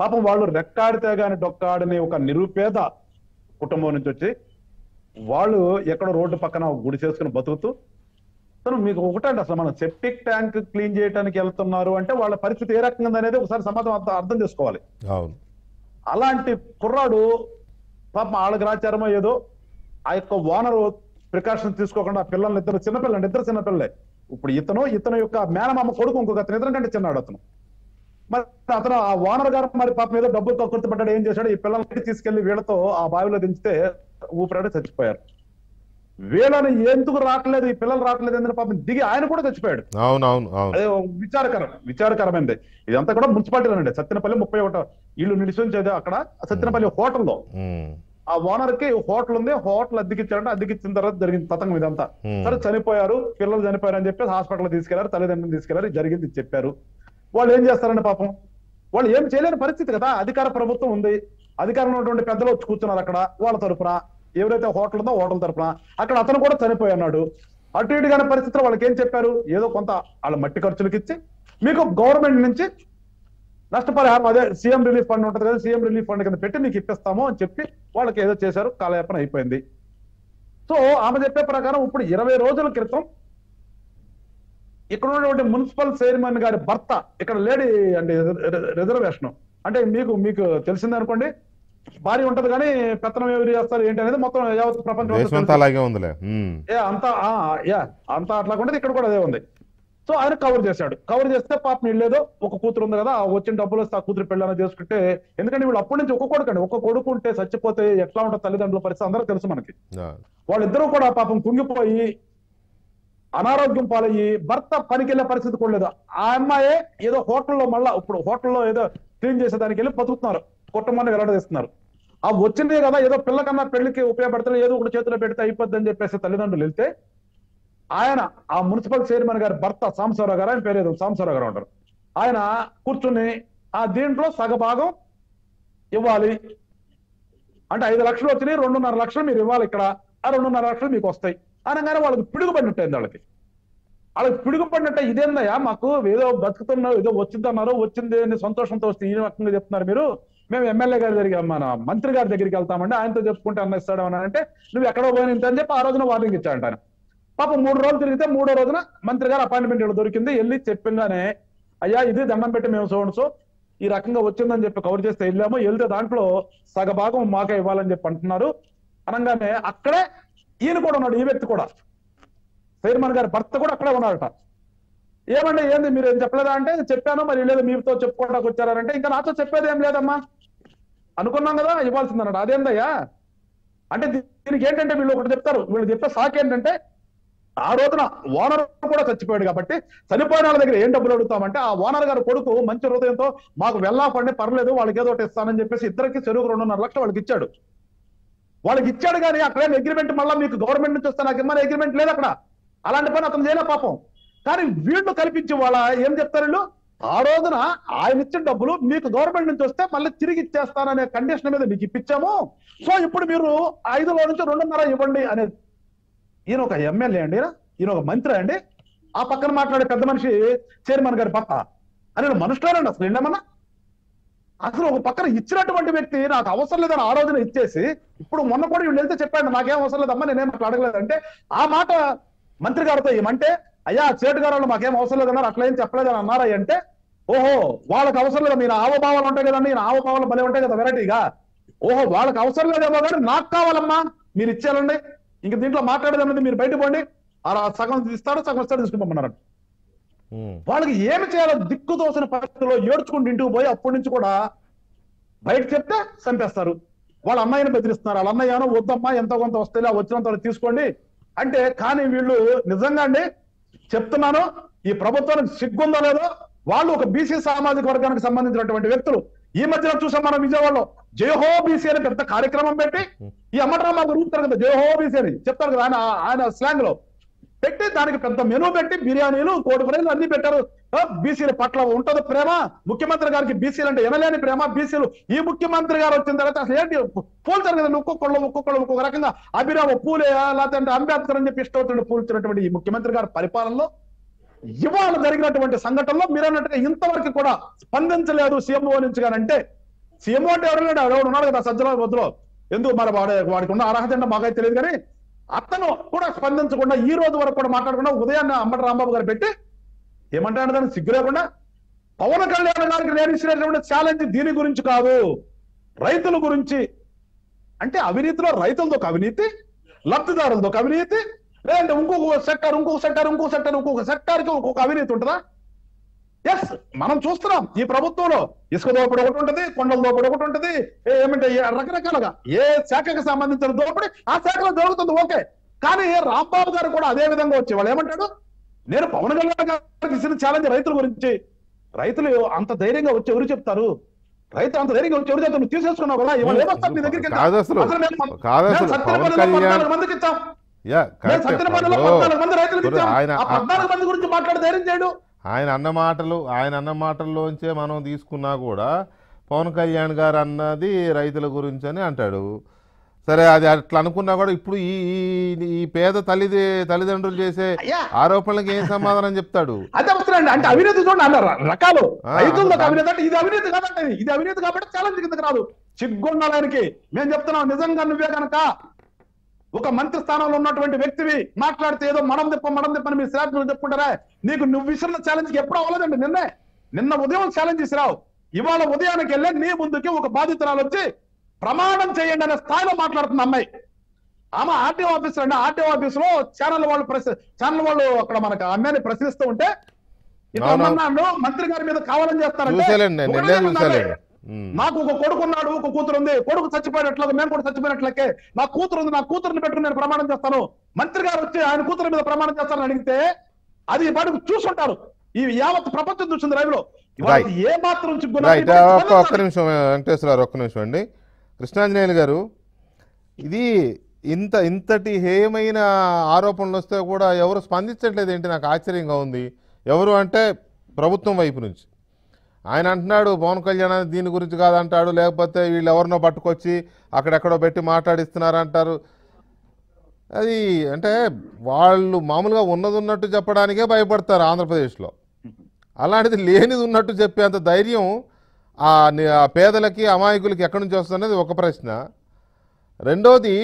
పాపం వాళ్ళు రెక్కాడితే గాని డొక్కాడని ఒక నిరుపేద కుటుంబం నుంచి వచ్చి వాళ్ళు ఎక్కడ రోడ్డు పక్కన గుడి చేసుకుని బతుకుతూ తను మీకు ఒకటండి అసలు మనం సెప్టిక్ ట్యాంక్ క్లీన్ చేయడానికి వెళ్తున్నారు అంటే వాళ్ళ పరిస్థితి ఏ రకంగా అనేది ఒకసారి సమాజం అంత అర్థం చేసుకోవాలి అలాంటి కుర్రాడు పాపం వాళ్ళ గ్రాచారమో ఏదో ఆ యొక్క ఓనరు ప్రికాషన్స్ తీసుకోకుండా పిల్లల్ని ఇద్దరు చిన్నపిల్లండి ఇద్దరు చిన్నపిల్లలే ఇప్పుడు ఇతను ఇతను యొక్క మేనమామ కొడుకు ఇంకొక అతను ఇతను కంటే చిన్నాడు అతను మరి అతను ఆ ఓనర్ గారు మరి పాప మీద డబ్బులు పడ్డాడు ఏం చేశాడు ఈ పిల్లల్ని తీసుకెళ్లి వీళ్ళతో ఆ బావిలో దించితే ఊపిరాడు చచ్చిపోయారు వీళ్ళని ఎందుకు రావట్లేదు ఈ పిల్లలు రావట్లేదు ఎందుకు పాపం దిగి ఆయన కూడా చచ్చిపోయాడు అవునవును అదే విచారకరం విచారకరమైంది ఇదంతా కూడా మున్సిపాలిటీ అండి సత్యనపల్లి ముప్పై ఒకటో ఇల్లు నిలిచించేది అక్కడ సత్యనపల్లి హోటల్లో ఆ ఓనర్ కి హోటల్ ఉంది హోటల్ అద్దెకిచ్చారంటే అద్దెకిచ్చిన తర్వాత జరిగింది పతంగం ఇదంతా సరే చనిపోయారు పిల్లలు చనిపోయారు అని చెప్పేసి హాస్పిటల్ తీసుకెళ్లారు తల్లిదండ్రులు తీసుకెళ్లారు జరిగింది చెప్పారు వాళ్ళు ఏం చేస్తారండి పాపం వాళ్ళు ఏం చేయలేని పరిస్థితి కదా అధికార ప్రభుత్వం ఉంది అధికారంలో ఉన్నటువంటి పెద్దలు వచ్చి కూర్చున్నారు అక్కడ వాళ్ళ తరఫున ఎవరైతే హోటల్ ఉందో హోటల్ తరఫున అక్కడ అతను కూడా చనిపోయి అన్నాడు అటు ఇటు కాని పరిస్థితిలో వాళ్ళకి ఏం చెప్పారు ఏదో కొంత వాళ్ళ మట్టి ఖర్చులకు ఇచ్చి మీకు గవర్నమెంట్ నుంచి నష్టపరిహారం అదే సీఎం రిలీఫ్ ఫండ్ ఉంటుంది కదా సీఎం రిలీఫ్ ఫండ్ కింద పెట్టి నీకు ఇప్పిస్తాము అని చెప్పి వాళ్ళకి ఏదో చేశారు కాలయాపన అయిపోయింది సో ఆమె చెప్పే ప్రకారం ఇప్పుడు ఇరవై రోజుల క్రితం ఇక్కడ ఉన్నటువంటి మున్సిపల్ చైర్మన్ గారి భర్త ఇక్కడ లేడీ అండి రిజర్వేషన్ అంటే మీకు మీకు తెలిసింది అనుకోండి భారీ ఉంటది కానీ పెత్తనం ఎవరు చేస్తారు ఏంటి అనేది మొత్తం యావత్ ప్రపంచం అలాగే ఉందిలే అంతా యా అంతా అట్లా ఉండదు ఇక్కడ కూడా అదే ఉంది సో ఆయన కవర్ చేశాడు కవర్ చేస్తే పాపం వెళ్ళేదో ఒక కూతురు ఉంది కదా వచ్చిన డబ్బులు వస్తే ఆ కూతురు పెళ్ళని చేసుకుంటే ఎందుకంటే వీళ్ళు అప్పటి నుంచి ఒక కొడుకు అండి ఒక కొడుకు ఉంటే చచ్చిపోతే ఎట్లా ఉంటుంది తల్లిదండ్రుల పరిస్థితి అందరూ తెలుసు మనకి వాళ్ళిద్దరూ కూడా పాపం కుంగిపోయి అనారోగ్యం పాలయ్యి భర్త పనికెళ్ళే పరిస్థితి కూడా లేదు ఆ అమ్మాయే ఏదో హోటల్లో మళ్ళా ఇప్పుడు హోటల్లో ఏదో క్లీన్ చేసేదానికి వెళ్ళి బతుకుతున్నారు కుటుంబాన్ని వెల్లడదీస్తున్నారు ఆ వచ్చిందే కదా ఏదో పిల్లకన్నా పెళ్లికి ఉపయోగపడతారు ఏదో ఒకటి చేతిలో పెడితే అయిపోద్ది అని చెప్పేసి తల్లిదండ్రులు వెళ్తే ఆయన ఆ మున్సిపల్ చైర్మన్ గారి భర్త సాంబశివరావు గారు ఆయన పేరు సాంబశివరావు గారు ఉంటారు ఆయన కూర్చుని ఆ దీంట్లో సగభాగం ఇవ్వాలి అంటే ఐదు లక్షలు వచ్చినాయి రెండున్నర లక్షలు మీరు ఇవ్వాలి ఇక్కడ ఆ రెండున్నర లక్షలు మీకు వస్తాయి అనగానే వాళ్ళకి పిడుగుపడినట్టయింది వాళ్ళకి వాళ్ళకి పిడుగుపడినట్టే ఇదేందయ్యా మాకు ఏదో బతుకుతున్నారు ఏదో వచ్చిందన్నారు వచ్చింది అని సంతోషంతో వస్తే ఈ రకంగా చెప్తున్నారు మీరు మేము ఎమ్మెల్యే గారి దగ్గరికి మన మంత్రి గారి దగ్గరికి వెళ్తామండి ఆయనతో చెప్పుకుంటే అన్న ఇస్తాడు అని అంటే నువ్వు ఎక్కడో పోయిన ఇంత అని చెప్పి ఆ రోజున వార్నింగ్ ఇచ్చాడంట ఆయన పాప మూడు రోజులు తిరిగితే మూడో రోజున మంత్రి గారు అపాయింట్మెంట్ ఇక్కడ దొరికింది వెళ్ళి చెప్పింగానే అయ్యా ఇది దండం పెట్టి మేము చూడచ్చు ఈ రకంగా వచ్చిందని చెప్పి కవర్ చేస్తే వెళ్ళాము వెళ్తే దాంట్లో సగభాగం మాకే ఇవ్వాలని చెప్పి అంటున్నారు అనగానే అక్కడే ఈయన కూడా ఉన్నాడు ఈ వ్యక్తి కూడా చైర్మన్ గారి భర్త కూడా అక్కడే ఉన్నాడట ఏమండి ఏంది మీరు ఏం చెప్పలేదా అంటే చెప్పాను మరి లేదు మీతో చెప్పుకోవడానికి వచ్చారంటే ఇంకా నాతో చెప్పేది ఏం లేదమ్మా అనుకున్నాం కదా అన్నాడు అదేందయ్యా అంటే దీనికి ఏంటంటే వీళ్ళు ఒకటి చెప్తారు వీళ్ళు చెప్పే సాక్ ఏంటంటే ఆ రోజున ఓనర్ కూడా చచ్చిపోయాడు కాబట్టి చనిపోయిన వాళ్ళ దగ్గర ఏం డబ్బులు అడుగుతామంటే ఆ ఓనర్ గారు కొడుకు మంచి హృదయంతో మాకు వెళ్ళాపండి పర్లేదు వాళ్ళకి ఏదో ఒకటి ఇస్తానని చెప్పేసి ఇద్దరికి చెరువు రెండున్నర లక్షలు వాళ్ళకి ఇచ్చాడు వాళ్ళకి ఇచ్చాడు కానీ అక్కడేం అగ్రిమెంట్ మళ్ళీ మీకు గవర్నమెంట్ నుంచి వస్తే నాకు ఏమైనా అగ్రిమెంట్ లేదు అక్కడ అలాంటి పని అతను చేయలే పాపం కానీ వీళ్ళు కల్పించే వాళ్ళ ఏం చెప్తారు వీళ్ళు ఆ రోజున ఆయన ఇచ్చిన డబ్బులు మీకు గవర్నమెంట్ నుంచి వస్తే మళ్ళీ తిరిగి ఇచ్చేస్తాననే కండిషన్ మీద మీకు ఇప్పించాము సో ఇప్పుడు మీరు ఐదు లో నుంచి రెండున్నర ఇవ్వండి అనేది ఈయన ఒక ఎమ్మెల్యే అండి ఈయన ఒక మంత్రి అండి ఆ పక్కన మాట్లాడే పెద్ద మనిషి చైర్మన్ గారి పక్క అని మనుషులేనండి అసలు ఏంటమన్నా అసలు ఒక పక్కన ఇచ్చినటువంటి వ్యక్తి నాకు అవసరం లేదని ఆలోచన ఇచ్చేసి ఇప్పుడు మొన్న కూడా వీళ్ళు వెళ్తే చెప్పాడు నాకేం అవసరం లేదమ్మా నేనేం అట్లా అంటే ఆ మాట మంత్రి గారితో ఏమంటే అయ్యా చేటు గారు వాళ్ళు మాకేం అవసరం లేదన్నారు అట్లా ఏం చెప్పలేదని అన్నారా అంటే ఓహో వాళ్ళకి అవసరం లేదు మీరు ఆవభావాలు ఉంటాయి కదండి నేను ఆవభావాలు భలే ఉంటాయి కదా వెరైటీగా ఓహో వాళ్ళకి అవసరం లేదేమో కానీ నాకు కావాలమ్మా మీరు ఇచ్చేయాలండి ఇంక దీంట్లో మాట్లాడేది మీరు బయట పోండి సగం ఇస్తాడు సగం ఇస్తాడు తీసుకుని వాళ్ళకి ఏమి చేయాలో దిక్కు దోసిన పరిస్థితిలో ఏడ్చుకుంటూ ఇంటికి పోయి అప్పటి నుంచి కూడా బయట చెప్తే చంపేస్తారు వాళ్ళ అమ్మాయిని బెదిరిస్తున్నారు వాళ్ళ అన్నయ్య ఏమో వద్దమ్మా ఎంతో కొంత వస్తేలా వచ్చినంత తీసుకోండి అంటే కానీ వీళ్ళు నిజంగా అండి చెప్తున్నాను ఈ ప్రభుత్వానికి సిగ్గుందో లేదో వాళ్ళు ఒక బీసీ సామాజిక వర్గానికి సంబంధించినటువంటి వ్యక్తులు ఈ మధ్యన చూసాం మనం విజయవాడలో జయహో బీసీ అని పెద్ద కార్యక్రమం పెట్టి ఈ అమ్మటరామాకు గురుగుతారు కదా జయహో బీసీ అని చెప్తారు కదా ఆయన ఆయన స్లాంగ్ లో పెట్టి దానికి పెద్ద మెనూ పెట్టి బిర్యానీలు కోడిగురేలు అన్ని పెట్టారు బీసీల పట్ల ఉంటది ప్రేమ ముఖ్యమంత్రి గారికి బీసీలు అంటే ఎనలేని ప్రేమ బీసీలు ఈ ముఖ్యమంత్రి గారు వచ్చిన తర్వాత అసలు ఏంటి పోల్చారు కదా ఒక్కొక్కళ్ళు ఒక్కొక్కళ్ళు ఒక్కొక్క రకంగా అభిరామ పూలే లేకపోతే అంబేద్కర్ అని చెప్పి ఇష్టవుతుండే పూల్చినటువంటి ఈ ముఖ్యమంత్రి గారి పరిపాలనలో ఇవాళ జరిగినటువంటి సంఘటనలో మీరు అన్నట్టుగా ఇంతవరకు కూడా స్పందించలేదు సీఎంఓ నుంచి కానంటే సీఎంఓ అంటే ఎవరు ఎవరు ఉన్నాడు కదా సజ్జల వద్దులో ఎందుకు మరి వాడు వాడికి ఉన్న అర్హత అంటే మాకైతే తెలియదు కానీ అతను కూడా స్పందించకుండా ఈ రోజు వరకు కూడా మాట్లాడకుండా ఉదయాన్నే అంబటి రాంబాబు గారు పెట్టి ఏమంటాడు దాన్ని సిగ్గు లేకుండా పవన్ కళ్యాణ్ గారికి నేను ఛాలెంజ్ దీని గురించి కాదు రైతుల గురించి అంటే అవినీతిలో రైతులతో అవినీతి లబ్ధిదారులతో అవినీతి లేదంటే ఇంకొక సెక్టర్ ఇంకొక సెక్టర్ ఇంకొక సెక్టర్ ఇంకొక సెక్టార్కి ఒక్కొక్క అవినీతి ఉంటుందా ఎస్ మనం చూస్తున్నాం ఈ ప్రభుత్వంలో ఇసుక దోపిడి ఒకటి ఉంటుంది కొండల దోపిడి ఒకటి ఉంటుంది ఏమంటే రకరకాలుగా ఏ శాఖకు సంబంధించిన దోపిడి ఆ శాఖలో జరుగుతుంది ఓకే కానీ రాంబాబు గారు కూడా అదే విధంగా వాళ్ళు ఏమంటాడు నేను పవన్ కళ్యాణ్ గారికి ఇచ్చిన ఛాలెంజ్ రైతుల గురించి రైతులు అంత ధైర్యంగా వచ్చి ఎవరు చెప్తారు రైతు అంత ధైర్యంగా వచ్చి ఎవరు చెప్తారు తీసేసుకున్నావు కదా ఇవాళ ఏమొస్తారు నీ దగ్గరికి మందికి ఇస్తాం ఆ పద్నాలుగు మంది గురించి మాట్లాడే ధైర్యం చేయడు ఆయన అన్న మాటలు ఆయన అన్న మాటల్లోంచే మనం తీసుకున్నా కూడా పవన్ కళ్యాణ్ గారు అన్నది రైతుల గురించి అని అంటాడు సరే అది అట్లా అనుకున్నా కూడా ఇప్పుడు ఈ ఈ పేద తల్లి తల్లిదండ్రులు చేసే ఆరోపణలకు ఏం సమాధానం చెప్తాడు అదే అంటే అవినేతి చూడండి అన్నారు రకాలు ఇది అవినేతి కాదంటే ఇది అవినేతి కాబట్టి చాలా కిందకి రాదు సిగ్గుండాలకి మేము చెప్తున్నాం నిజంగా నువ్వే కనుక ఒక మంత్రి స్థానంలో ఉన్నటువంటి వ్యక్తివి మాట్లాడితే ఏదో మనం తిప్ప మనం తిప్పని మీరు శ్రాపం చెప్పుకుంటారా నీకు నువ్వు విషయంలో ఛాలెంజ్ ఎప్పుడు అవ్వలేదండి నిన్నే నిన్న ఉదయం ఛాలెంజ్ ఇసిరావు ఇవాళ ఉదయానికి వెళ్ళే నీ ముందుకి ఒక బాధితురాలు వచ్చి ప్రమాణం చేయండి అనే స్థాయిలో మాట్లాడుతుంది అమ్మాయి ఆమె ఆర్టీఓ ఆఫీస్ అండి ఆర్టీఓ ఆఫీస్ లో ఛానల్ వాళ్ళు ఛానల్ వాళ్ళు అక్కడ మనకు అమ్మాయిని ప్రశ్నిస్తూ ఉంటే ఇక్కడ మంత్రి గారి మీద కావాలని చేస్తారంటే నాకు ఒక కొడుకున్నాడు ఒక కూతురు ఉంది కొడుకు చచ్చిపోయినట్లు మేము కూడా చచ్చిపోయినట్లకే నా కూతురు ఉంది నా కూతురుని పెట్టుకుని నేను ప్రమాణం చేస్తాను మంత్రి గారు వచ్చి ఆయన కూతురు మీద ప్రమాణం చేస్తానని అడిగితే అది వాటికి చూసుంటారు ఈ యావత్ ప్రపంచం చూసింది రైలులో ఏ మాత్రం ఒక్క నిమిషం వెంకటేశ్వరరావు ఒక్క నిమిషం అండి కృష్ణాంజనేయులు గారు ఇది ఇంత ఇంతటి హేయమైన ఆరోపణలు వస్తే కూడా ఎవరు స్పందించట్లేదు ఏంటి నాకు ఆశ్చర్యంగా ఉంది ఎవరు అంటే ప్రభుత్వం వైపు నుంచి ఆయన అంటున్నాడు పవన్ కళ్యాణ్ దీని గురించి కాదంటాడు లేకపోతే వీళ్ళు ఎవరినో పట్టుకొచ్చి అక్కడెక్కడో పెట్టి మాట్లాడిస్తున్నారంటారు అది అంటే వాళ్ళు మామూలుగా ఉన్నది ఉన్నట్టు చెప్పడానికే భయపడతారు ఆంధ్రప్రదేశ్లో అలాంటిది లేనిది ఉన్నట్టు చెప్పేంత ధైర్యం ఆ పేదలకి అమాయకులకి ఎక్కడి నుంచి వస్తుంది ఒక ప్రశ్న రెండోది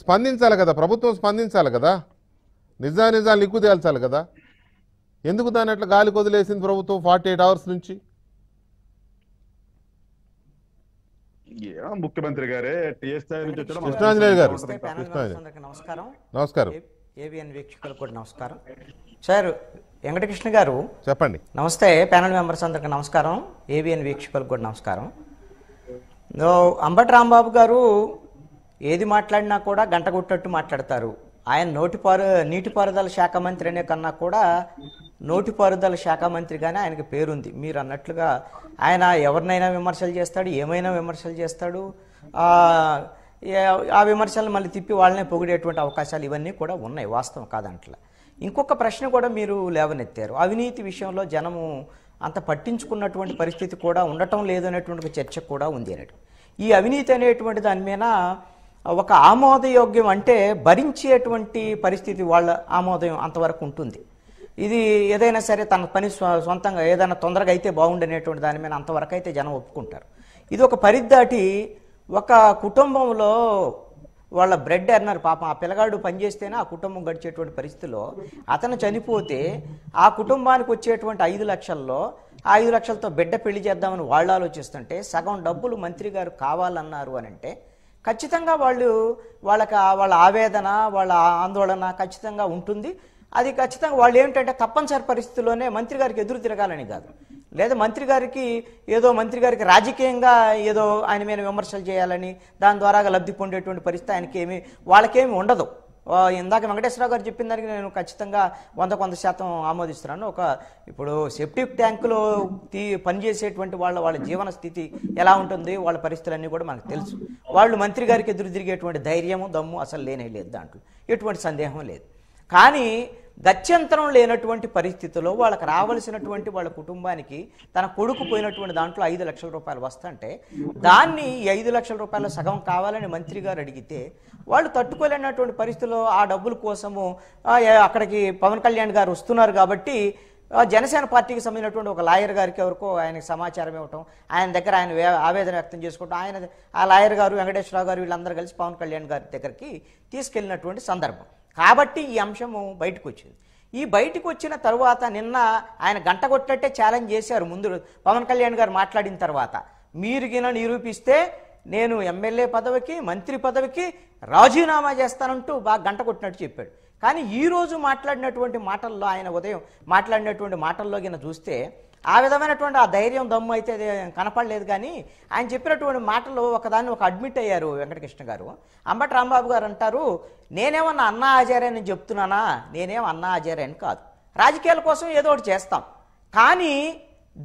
స్పందించాలి కదా ప్రభుత్వం స్పందించాలి కదా నిజా నిజాలు లిక్కు తేల్చాలి కదా ఎందుకు దాన్ని అట్లా గాలి కొదిలేసింది ప్రభుత్వం ఫార్టీ ఎయిట్ అవర్స్ నుంచి ముఖ్యమంత్రి గారే కృష్ణాంజనేయులు గారు నమస్కారం నమస్కారం ఏవిఎన్ వీక్షకులకు కూడా నమస్కారం సార్ వెంకటకృష్ణ గారు చెప్పండి నమస్తే ప్యానల్ మెంబర్స్ అందరికి నమస్కారం ఏవిఎన్ వీక్షకులకు కూడా నమస్కారం అంబటి రాంబాబు గారు ఏది మాట్లాడినా కూడా గంట కొట్టట్టు మాట్లాడతారు ఆయన నోటిపారు నీటిపారుదల శాఖ మంత్రి అనే కన్నా కూడా నోటిపారుదల శాఖ మంత్రిగానే ఆయనకు పేరుంది మీరు అన్నట్లుగా ఆయన ఎవరినైనా విమర్శలు చేస్తాడు ఏమైనా విమర్శలు చేస్తాడు ఆ విమర్శలు మళ్ళీ తిప్పి వాళ్ళనే పొగిడేటువంటి అవకాశాలు ఇవన్నీ కూడా ఉన్నాయి వాస్తవం కాదంట్లా ఇంకొక ప్రశ్న కూడా మీరు లేవనెత్తారు అవినీతి విషయంలో జనము అంత పట్టించుకున్నటువంటి పరిస్థితి కూడా ఉండటం లేదనేటువంటి చర్చ కూడా ఉంది అనేది ఈ అవినీతి అనేటువంటి దాని మీద ఒక ఆమోదయోగ్యం అంటే భరించేటువంటి పరిస్థితి వాళ్ళ ఆమోదయం అంతవరకు ఉంటుంది ఇది ఏదైనా సరే తన పని సొంతంగా ఏదైనా తొందరగా అయితే బాగుండనేటువంటి దాని మీద అంతవరకు అయితే జనం ఒప్పుకుంటారు ఇది ఒక పరిధి ఒక కుటుంబంలో వాళ్ళ బ్రెడ్ అన్నారు పాపం ఆ పిల్లగాడు పనిచేస్తేనే ఆ కుటుంబం గడిచేటువంటి పరిస్థితిలో అతను చనిపోతే ఆ కుటుంబానికి వచ్చేటువంటి ఐదు లక్షల్లో ఆ ఐదు లక్షలతో బిడ్డ పెళ్లి చేద్దామని వాళ్ళు ఆలోచిస్తుంటే సగం డబ్బులు మంత్రి గారు కావాలన్నారు అని అంటే ఖచ్చితంగా వాళ్ళు వాళ్ళకి వాళ్ళ ఆవేదన వాళ్ళ ఆందోళన ఖచ్చితంగా ఉంటుంది అది ఖచ్చితంగా వాళ్ళు ఏమిటంటే తప్పనిసరి పరిస్థితుల్లోనే మంత్రి గారికి ఎదురు తిరగాలని కాదు లేదా మంత్రి గారికి ఏదో మంత్రి గారికి రాజకీయంగా ఏదో ఆయన మీద విమర్శలు చేయాలని దాని ద్వారా లబ్ధి పొందేటువంటి పరిస్థితి ఆయనకి వాళ్ళకేమి ఉండదు ఇందాక వెంకటేశ్వరరావు గారు చెప్పిన దానికి నేను ఖచ్చితంగా వంద కొంత శాతం ఆమోదిస్తున్నాను ఒక ఇప్పుడు సెప్టిక్ ట్యాంకులో తీ పనిచేసేటువంటి వాళ్ళ వాళ్ళ జీవన స్థితి ఎలా ఉంటుంది వాళ్ళ పరిస్థితులన్నీ కూడా మనకు తెలుసు వాళ్ళు మంత్రి గారికి ఎదురు తిరిగేటువంటి ధైర్యము దమ్ము అసలు లేనే లేదు దాంట్లో ఎటువంటి సందేహం లేదు కానీ గత్యంతరం లేనటువంటి పరిస్థితుల్లో వాళ్ళకి రావాల్సినటువంటి వాళ్ళ కుటుంబానికి తన కొడుకు పోయినటువంటి దాంట్లో ఐదు లక్షల రూపాయలు వస్తుంటే దాన్ని ఐదు లక్షల రూపాయల సగం కావాలని మంత్రి గారు అడిగితే వాళ్ళు తట్టుకోలేనటువంటి పరిస్థితుల్లో ఆ డబ్బుల కోసము అక్కడికి పవన్ కళ్యాణ్ గారు వస్తున్నారు కాబట్టి జనసేన పార్టీకి సంబంధించినటువంటి ఒక లాయర్ గారికి ఎవరికో ఆయనకి సమాచారం ఇవ్వటం ఆయన దగ్గర ఆయన ఆవేదన వ్యక్తం చేసుకోవటం ఆయన ఆ లాయర్ గారు వెంకటేశ్వరరావు గారు వీళ్ళందరూ కలిసి పవన్ కళ్యాణ్ గారి దగ్గరికి తీసుకెళ్ళినటువంటి సందర్భం కాబట్టి ఈ అంశము బయటకు వచ్చింది ఈ బయటకు వచ్చిన తరువాత నిన్న ఆయన గంట కొట్టినట్టే ఛాలెంజ్ చేశారు ముందు పవన్ కళ్యాణ్ గారు మాట్లాడిన తర్వాత మీరు గిన నిరూపిస్తే నేను ఎమ్మెల్యే పదవికి మంత్రి పదవికి రాజీనామా చేస్తానంటూ బాగా గంట కొట్టినట్టు చెప్పాడు కానీ ఈరోజు మాట్లాడినటువంటి మాటల్లో ఆయన ఉదయం మాట్లాడినటువంటి మాటల్లో గిన చూస్తే ఆ విధమైనటువంటి ఆ ధైర్యం దమ్ము అయితే కనపడలేదు కానీ ఆయన చెప్పినటువంటి మాటలు ఒకదాన్ని ఒక అడ్మిట్ అయ్యారు వెంకటకృష్ణ గారు అంబటి రాంబాబు గారు అంటారు నేనేమన్నా అన్నా ఆచార్యని చెప్తున్నానా నేనేం అన్నా ఆచార్యని కాదు రాజకీయాల కోసం ఏదో ఒకటి చేస్తాం కానీ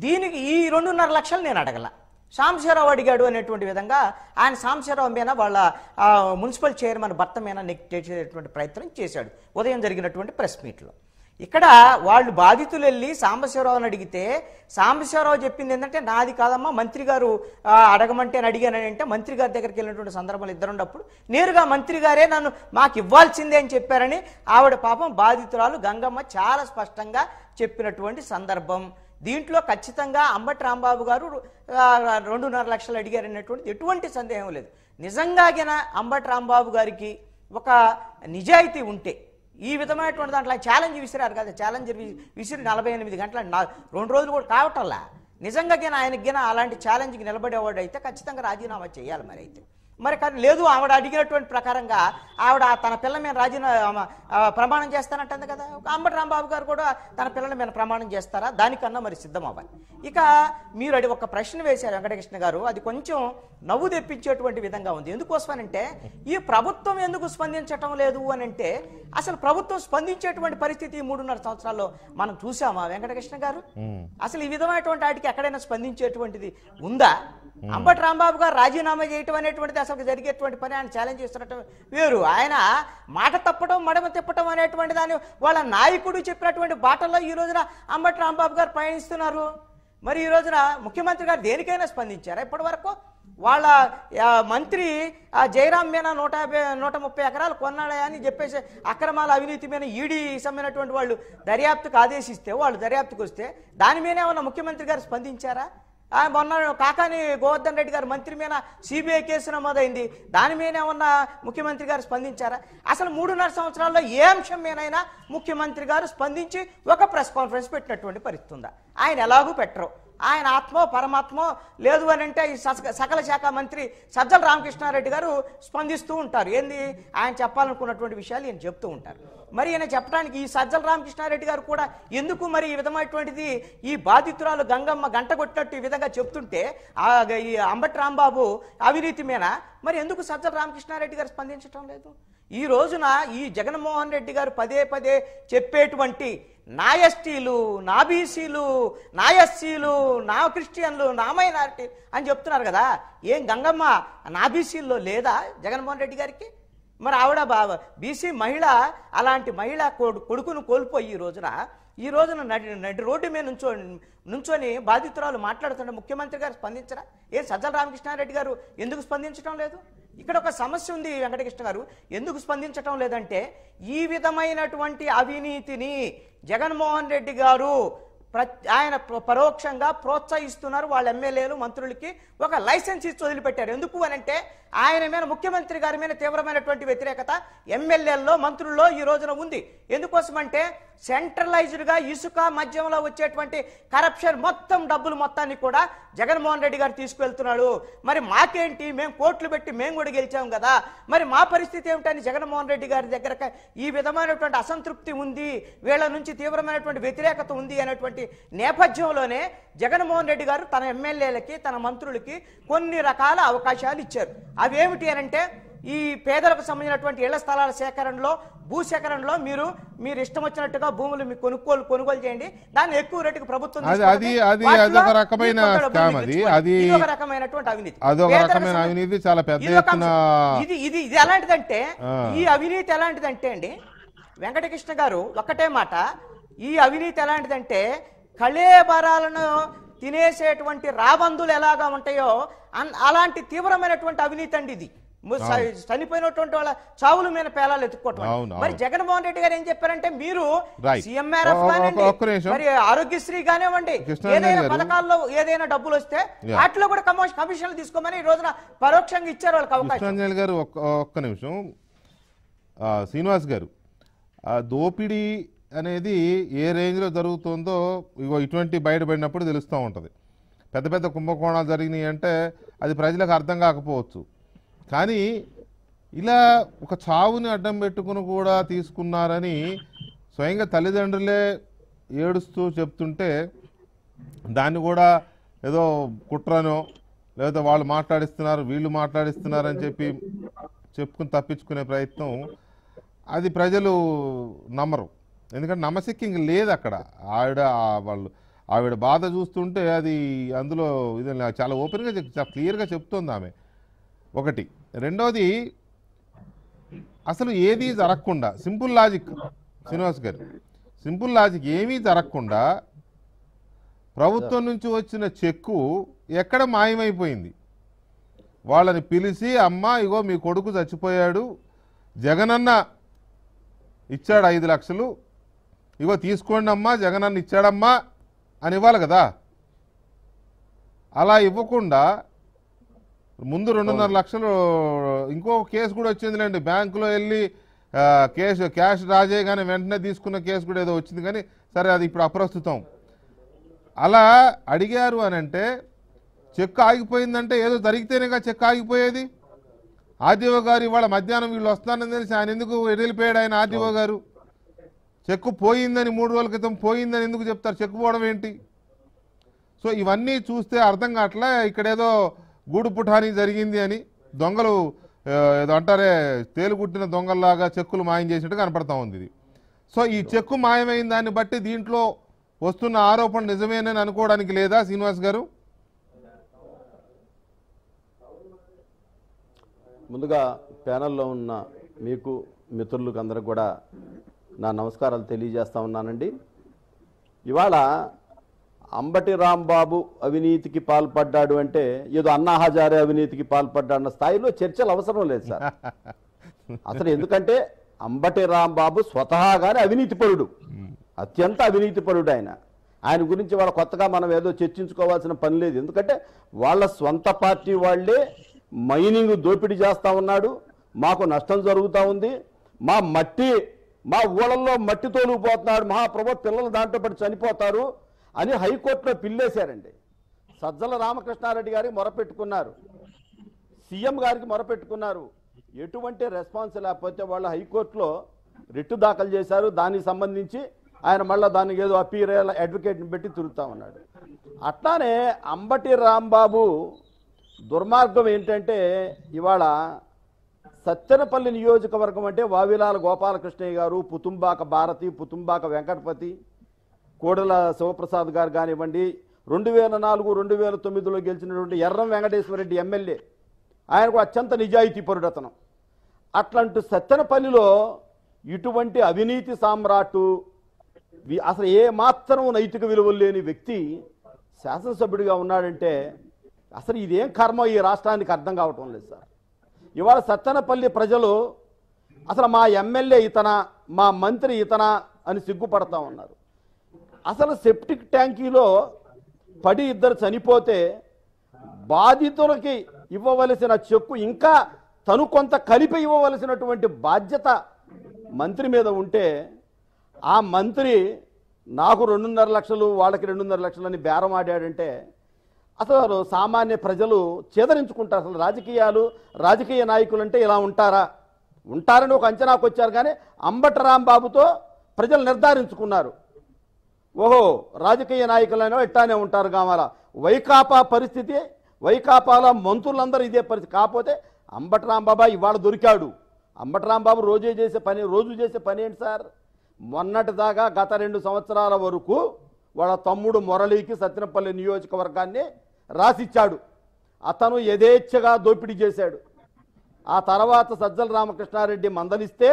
దీనికి ఈ రెండున్నర లక్షలు నేను అడగల సాంబశివరావు అడిగాడు అనేటువంటి విధంగా ఆయన సాంబశివరావు మీద వాళ్ళ మున్సిపల్ చైర్మన్ భర్త మీద నెక్ చేసేటువంటి ప్రయత్నం చేశాడు ఉదయం జరిగినటువంటి ప్రెస్ మీట్లో ఇక్కడ వాళ్ళు బాధితులు వెళ్ళి సాంబశివరావుని అడిగితే సాంబశివరావు చెప్పింది ఏంటంటే నాది కాదమ్మా మంత్రి గారు అడగమంటే అని అడిగానంటే అంటే మంత్రి గారి దగ్గరికి వెళ్ళినటువంటి సందర్భాలు ఉన్నప్పుడు నేరుగా మంత్రి గారే నన్ను మాకు ఇవ్వాల్సిందే అని చెప్పారని ఆవిడ పాపం బాధితురాలు గంగమ్మ చాలా స్పష్టంగా చెప్పినటువంటి సందర్భం దీంట్లో ఖచ్చితంగా అంబటి రాంబాబు గారు రెండున్నర లక్షలు అడిగారనేటువంటిది ఎటువంటి సందేహం లేదు నిజంగాగిన అంబటి రాంబాబు గారికి ఒక నిజాయితీ ఉంటే ఈ విధమైనటువంటి దాంట్లో ఛాలెంజ్ విసిరారు కదా ఛాలెంజ్ విసిరి నలభై ఎనిమిది గంటల రెండు రోజులు కూడా కావటంలా నిజంగా గిన ఆయనకి గిన అలాంటి ఛాలెంజ్కి నిలబడేవాడు అయితే ఖచ్చితంగా రాజీనామా చేయాలి మరి అయితే మరి కానీ లేదు ఆవిడ అడిగినటువంటి ప్రకారంగా ఆవిడ తన పిల్ల మీద రాజీనా ప్రమాణం చేస్తానంటుంది కదా ఒక అంబటి రాంబాబు గారు కూడా తన పిల్లల మీద ప్రమాణం చేస్తారా దానికన్నా మరి సిద్ధం అవ్వాలి ఇక మీరు అడి ఒక ప్రశ్న వేశారు వెంకటకృష్ణ గారు అది కొంచెం నవ్వు తెప్పించేటువంటి విధంగా ఉంది ఎందుకోసమనంటే ఈ ప్రభుత్వం ఎందుకు స్పందించటం లేదు అని అంటే అసలు ప్రభుత్వం స్పందించేటువంటి పరిస్థితి మూడున్నర సంవత్సరాల్లో మనం చూసామా వెంకటకృష్ణ గారు అసలు ఈ విధమైనటువంటి వాటికి ఎక్కడైనా స్పందించేటువంటిది ఉందా అంబటి రాంబాబు గారు రాజీనామా చేయటం అనేటువంటిది అసలు జరిగేటువంటి పని ఆయన ఛాలెంజ్ చేస్తున్నట్టు వేరు ఆయన మాట తప్పడం మడమ తిప్పడం అనేటువంటి దాన్ని వాళ్ళ నాయకుడు చెప్పినటువంటి బాటల్లో ఈ రోజున అంబటి రాంబాబు గారు పయనిస్తున్నారు మరి ఈ రోజున ముఖ్యమంత్రి గారు దేనికైనా స్పందించారా ఇప్పటి వరకు వాళ్ళ మంత్రి ఆ జయరాం మీద నూట యాభై నూట ముప్పై ఎకరాలు అని చెప్పేసి అక్రమాల అవినీతి మీద ఈడీ సమ్మైనటువంటి వాళ్ళు దర్యాప్తుకు ఆదేశిస్తే వాళ్ళు దర్యాప్తుకు వస్తే దాని మీద ఏమన్నా ముఖ్యమంత్రి గారు స్పందించారా మొన్న కాకాని గోవర్ధన్ రెడ్డి గారు మంత్రి మీద సిబిఐ కేసు నమోదైంది దాని మీద ఏమన్నా ముఖ్యమంత్రి గారు స్పందించారా అసలు మూడున్నర సంవత్సరాల్లో ఏ అంశం మీదైనా ముఖ్యమంత్రి గారు స్పందించి ఒక ప్రెస్ కాన్ఫరెన్స్ పెట్టినటువంటి పరిస్థితి ఉందా ఆయన ఎలాగూ పెట్టరు ఆయన ఆత్మో పరమాత్మో లేదు అని అంటే ఈ సకల శాఖ మంత్రి సజ్జల రామకృష్ణారెడ్డి గారు స్పందిస్తూ ఉంటారు ఏంది ఆయన చెప్పాలనుకున్నటువంటి విషయాలు ఈయన చెప్తూ ఉంటారు మరి ఈయన చెప్పడానికి ఈ సజ్జల రామకృష్ణారెడ్డి గారు కూడా ఎందుకు మరి ఈ విధమైనటువంటిది ఈ బాధితురాలు గంగమ్మ గంట కొట్టినట్టు ఈ విధంగా చెప్తుంటే ఈ అంబటి రాంబాబు అవినీతి మీద మరి ఎందుకు సజ్జల రామకృష్ణారెడ్డి గారు స్పందించడం లేదు ఈ రోజున ఈ జగన్మోహన్ రెడ్డి గారు పదే పదే చెప్పేటువంటి నా ఎస్టీలు నా బీసీలు నా ఎస్సీలు నా క్రిస్టియన్లు నా మైనారిటీ అని చెప్తున్నారు కదా ఏం గంగమ్మ నా బీసీల్లో లేదా జగన్మోహన్ రెడ్డి గారికి మరి ఆవిడ బాబా బీసీ మహిళ అలాంటి మహిళ కొడుకును కోల్పోయి ఈ రోజున ఈ రోజున నడి నడి రోడ్డు మీద నుంచో నుంచొని బాధితురాలు మాట్లాడుతుంటే ముఖ్యమంత్రి గారు స్పందించరా ఏ సజ్జల రామకృష్ణారెడ్డి గారు ఎందుకు స్పందించడం లేదు ఇక్కడ ఒక సమస్య ఉంది వెంకటకృష్ణ గారు ఎందుకు స్పందించటం లేదంటే ఈ విధమైనటువంటి అవినీతిని జగన్మోహన్ రెడ్డి గారు ప్ర ఆయన పరోక్షంగా ప్రోత్సహిస్తున్నారు వాళ్ళ ఎమ్మెల్యేలు మంత్రులకి ఒక లైసెన్స్ ఇచ్చి వదిలిపెట్టారు ఎందుకు అనంటే ఆయన మీద ముఖ్యమంత్రి గారి మీద తీవ్రమైనటువంటి వ్యతిరేకత ఎమ్మెల్యేల్లో మంత్రుల్లో ఈ రోజున ఉంది ఎందుకోసమంటే సెంట్రలైజ్డ్గా ఇసుక మధ్యంలో వచ్చేటువంటి కరప్షన్ మొత్తం డబ్బులు మొత్తాన్ని కూడా జగన్మోహన్ రెడ్డి గారు తీసుకువెళ్తున్నాడు మరి మాకేంటి మేము కోట్లు పెట్టి మేము కూడా గెలిచాం కదా మరి మా పరిస్థితి ఏమిటని జగన్మోహన్ రెడ్డి గారి దగ్గర ఈ విధమైనటువంటి అసంతృప్తి ఉంది వీళ్ళ నుంచి తీవ్రమైనటువంటి వ్యతిరేకత ఉంది అనేటువంటి నేపథ్యంలోనే జగన్మోహన్ రెడ్డి గారు తన ఎమ్మెల్యేలకి తన మంత్రులకి కొన్ని రకాల అవకాశాలు ఇచ్చారు అవి ఏమిటి అనంటే ఈ పేదలకు సంబంధించినటువంటి ఇళ్ల స్థలాల సేకరణలో భూసేకరణలో మీరు మీరు ఇష్టం వచ్చినట్టుగా భూములు మీకు కొనుక్కోలు కొనుగోలు చేయండి దాన్ని ఎక్కువ రేటుకు ప్రభుత్వం అది అది ఒక రకమైనటువంటి అవినీతి రకమైన అవినీతి చాలా పెద్ద ఇది ఇది ఇది ఎలాంటిదంటే ఈ అవినీతి ఎలాంటిదంటే అండి వెంకటకృష్ణ గారు ఒకటే మాట ఈ అవినీతి ఎలాంటిదంటే కళేబరాలను తినేసేటువంటి రాబందులు ఎలాగా ఉంటాయో అలాంటి తీవ్రమైనటువంటి అవినీతి అండి ఇది చనిపోయినటువంటి వాళ్ళ చావుల మీద పేలాలు ఎత్తుకోవటం మరి జగన్మోహన్ రెడ్డి గారు ఏం చెప్పారంటే మీరు సీఎంఆర్ఎఫ్ కానివ్వండి మరి ఆరోగ్యశ్రీ కానివ్వండి ఏదైనా పథకాల్లో ఏదైనా డబ్బులు వస్తే వాటిలో కూడా కమిషన్లు తీసుకోమని ఈ రోజున పరోక్షంగా ఇచ్చారు వాళ్ళకి అవకాశం గారు ఒక్క నిమిషం శ్రీనివాస్ గారు దోపిడీ అనేది ఏ రేంజ్లో జరుగుతుందో ఇగో ఇటువంటి బయటపడినప్పుడు తెలుస్తూ ఉంటుంది పెద్ద పెద్ద కుంభకోణాలు జరిగినాయి అంటే అది ప్రజలకు అర్థం కాకపోవచ్చు కానీ ఇలా ఒక చావుని అడ్డం పెట్టుకుని కూడా తీసుకున్నారని స్వయంగా తల్లిదండ్రులే ఏడుస్తూ చెప్తుంటే దాన్ని కూడా ఏదో కుట్రనో లేదా వాళ్ళు మాట్లాడిస్తున్నారు వీళ్ళు మాట్లాడిస్తున్నారని చెప్పి చెప్పుకుని తప్పించుకునే ప్రయత్నం అది ప్రజలు నమ్మరు ఎందుకంటే నమ్మశక్యంగా లేదు అక్కడ ఆవిడ వాళ్ళు ఆవిడ బాధ చూస్తుంటే అది అందులో ఇది చాలా ఓపెన్గా చాలా క్లియర్గా చెప్తుంది ఆమె ఒకటి రెండోది అసలు ఏది జరగకుండా సింపుల్ లాజిక్ శ్రీనివాస్ గారు సింపుల్ లాజిక్ ఏమీ జరగకుండా ప్రభుత్వం నుంచి వచ్చిన చెక్కు ఎక్కడ మాయమైపోయింది వాళ్ళని పిలిచి అమ్మ ఇగో మీ కొడుకు చచ్చిపోయాడు జగనన్న ఇచ్చాడు ఐదు లక్షలు ఇగో తీసుకోండి అమ్మా జగన్ అన్న ఇచ్చాడమ్మా అని ఇవ్వాలి కదా అలా ఇవ్వకుండా ముందు రెండున్నర లక్షలు ఇంకో కేసు కూడా వచ్చిందిలేండి బ్యాంకులో వెళ్ళి కేసు క్యాష్ రాజే కానీ వెంటనే తీసుకున్న కేసు కూడా ఏదో వచ్చింది కానీ సరే అది ఇప్పుడు అప్రస్తుతం అలా అడిగారు అని అంటే చెక్ ఆగిపోయిందంటే ఏదో కదా చెక్ ఆగిపోయేది ఆర్డీఓ గారు ఇవాళ మధ్యాహ్నం వీళ్ళు వస్తానని తెలిసి ఆయన ఎందుకు వెళ్ళిపోయాడు ఆయన ఆర్డీఓ గారు చెక్కు పోయిందని మూడు రోజుల క్రితం పోయిందని ఎందుకు చెప్తారు చెక్కు పోవడం ఏంటి సో ఇవన్నీ చూస్తే అర్థం కావట్లే ఇక్కడేదో గూడు పుఠాని జరిగింది అని దొంగలు ఏదో అంటారే తేలుగుట్టిన దొంగల్లాగా చెక్కులు మాయం చేసినట్టు కనపడతా ఉంది ఇది సో ఈ చెక్కు మాయమైన దాన్ని బట్టి దీంట్లో వస్తున్న ఆరోపణ నిజమేనని అనుకోవడానికి లేదా శ్రీనివాస్ గారు ముందుగా ప్యానల్లో ఉన్న మీకు మిత్రులకు అందరికి కూడా నా నమస్కారాలు తెలియజేస్తా ఉన్నానండి ఇవాళ అంబటి రాంబాబు అవినీతికి పాల్పడ్డాడు అంటే ఏదో అన్నా హజారే అవినీతికి అన్న స్థాయిలో చర్చలు అవసరం లేదు సార్ అసలు ఎందుకంటే అంబటి రాంబాబు స్వతహాగానే పరుడు అత్యంత పరుడు ఆయన ఆయన గురించి వాళ్ళ కొత్తగా మనం ఏదో చర్చించుకోవాల్సిన పని లేదు ఎందుకంటే వాళ్ళ స్వంత పార్టీ వాళ్లే మైనింగ్ దోపిడీ చేస్తూ ఉన్నాడు మాకు నష్టం జరుగుతూ ఉంది మా మట్టి మా ఊళ్ళల్లో మట్టి తోలుకుపోతున్నాడు మహాప్రభు పిల్లలు దాంట్లో పడి చనిపోతారు అని హైకోర్టులో పిల్లేశారండి సజ్జల రామకృష్ణారెడ్డి గారికి మొరపెట్టుకున్నారు సీఎం గారికి మొరపెట్టుకున్నారు ఎటువంటి రెస్పాన్స్ లేకపోతే వాళ్ళు హైకోర్టులో రిట్టు దాఖలు చేశారు దానికి సంబంధించి ఆయన మళ్ళీ దానికి ఏదో అపీర్ అడ్వకేట్ని పెట్టి తిరుగుతా ఉన్నాడు అట్లానే అంబటి రాంబాబు దుర్మార్గం ఏంటంటే ఇవాళ సత్తెనపల్లి నియోజకవర్గం అంటే వావిలాల గోపాలకృష్ణయ్య గారు పుతుంబాక భారతి పుతుంబాక వెంకటపతి కోడల శివప్రసాద్ గారు కానివ్వండి రెండు వేల నాలుగు రెండు వేల తొమ్మిదిలో గెలిచినటువంటి ఎర్రం వెంకటేశ్వరరెడ్డి ఎమ్మెల్యే ఆయనకు అత్యంత నిజాయితీ పరుడతనం అట్లాంటి సత్తెనపల్లిలో ఇటువంటి అవినీతి సామ్రాట్టు అసలు ఏ మాత్రం నైతిక విలువలు లేని వ్యక్తి శాసనసభ్యుడిగా ఉన్నాడంటే అసలు ఇదేం కర్మ ఈ రాష్ట్రానికి అర్థం కావటం లేదు సార్ ఇవాళ సత్తెనపల్లి ప్రజలు అసలు మా ఎమ్మెల్యే ఇతన మా మంత్రి ఇతన అని సిగ్గుపడతా ఉన్నారు అసలు సెప్టిక్ ట్యాంకీలో పడి ఇద్దరు చనిపోతే బాధితులకి ఇవ్వవలసిన చెక్కు ఇంకా తను కొంత కలిపి ఇవ్వవలసినటువంటి బాధ్యత మంత్రి మీద ఉంటే ఆ మంత్రి నాకు రెండున్నర లక్షలు వాళ్ళకి రెండున్నర లక్షలని బేరం ఆడాడంటే అసలు సామాన్య ప్రజలు చేదరించుకుంటారు అసలు రాజకీయాలు రాజకీయ నాయకులు అంటే ఇలా ఉంటారా ఉంటారని ఒక అంచనాకు వచ్చారు కానీ అంబటరాంబాబుతో ప్రజలు నిర్ధారించుకున్నారు ఓహో రాజకీయ నాయకులైన ఇట్టానే ఉంటారు కావాల వైకాపా పరిస్థితి వైకాపాలో మంత్రులందరూ ఇదే పరిస్థితి కాకపోతే అంబటరాంబాబా ఇవాళ దొరికాడు అంబటరాంబాబు రోజే చేసే పని రోజు చేసే పని ఏంటి సార్ మొన్నటిదాకా గత రెండు సంవత్సరాల వరకు వాళ్ళ తమ్ముడు మురళీకి సత్యనపల్లి నియోజకవర్గాన్ని రాసిచ్చాడు అతను యథేచ్ఛగా దోపిడీ చేశాడు ఆ తర్వాత సజ్జల రామకృష్ణారెడ్డి మందలిస్తే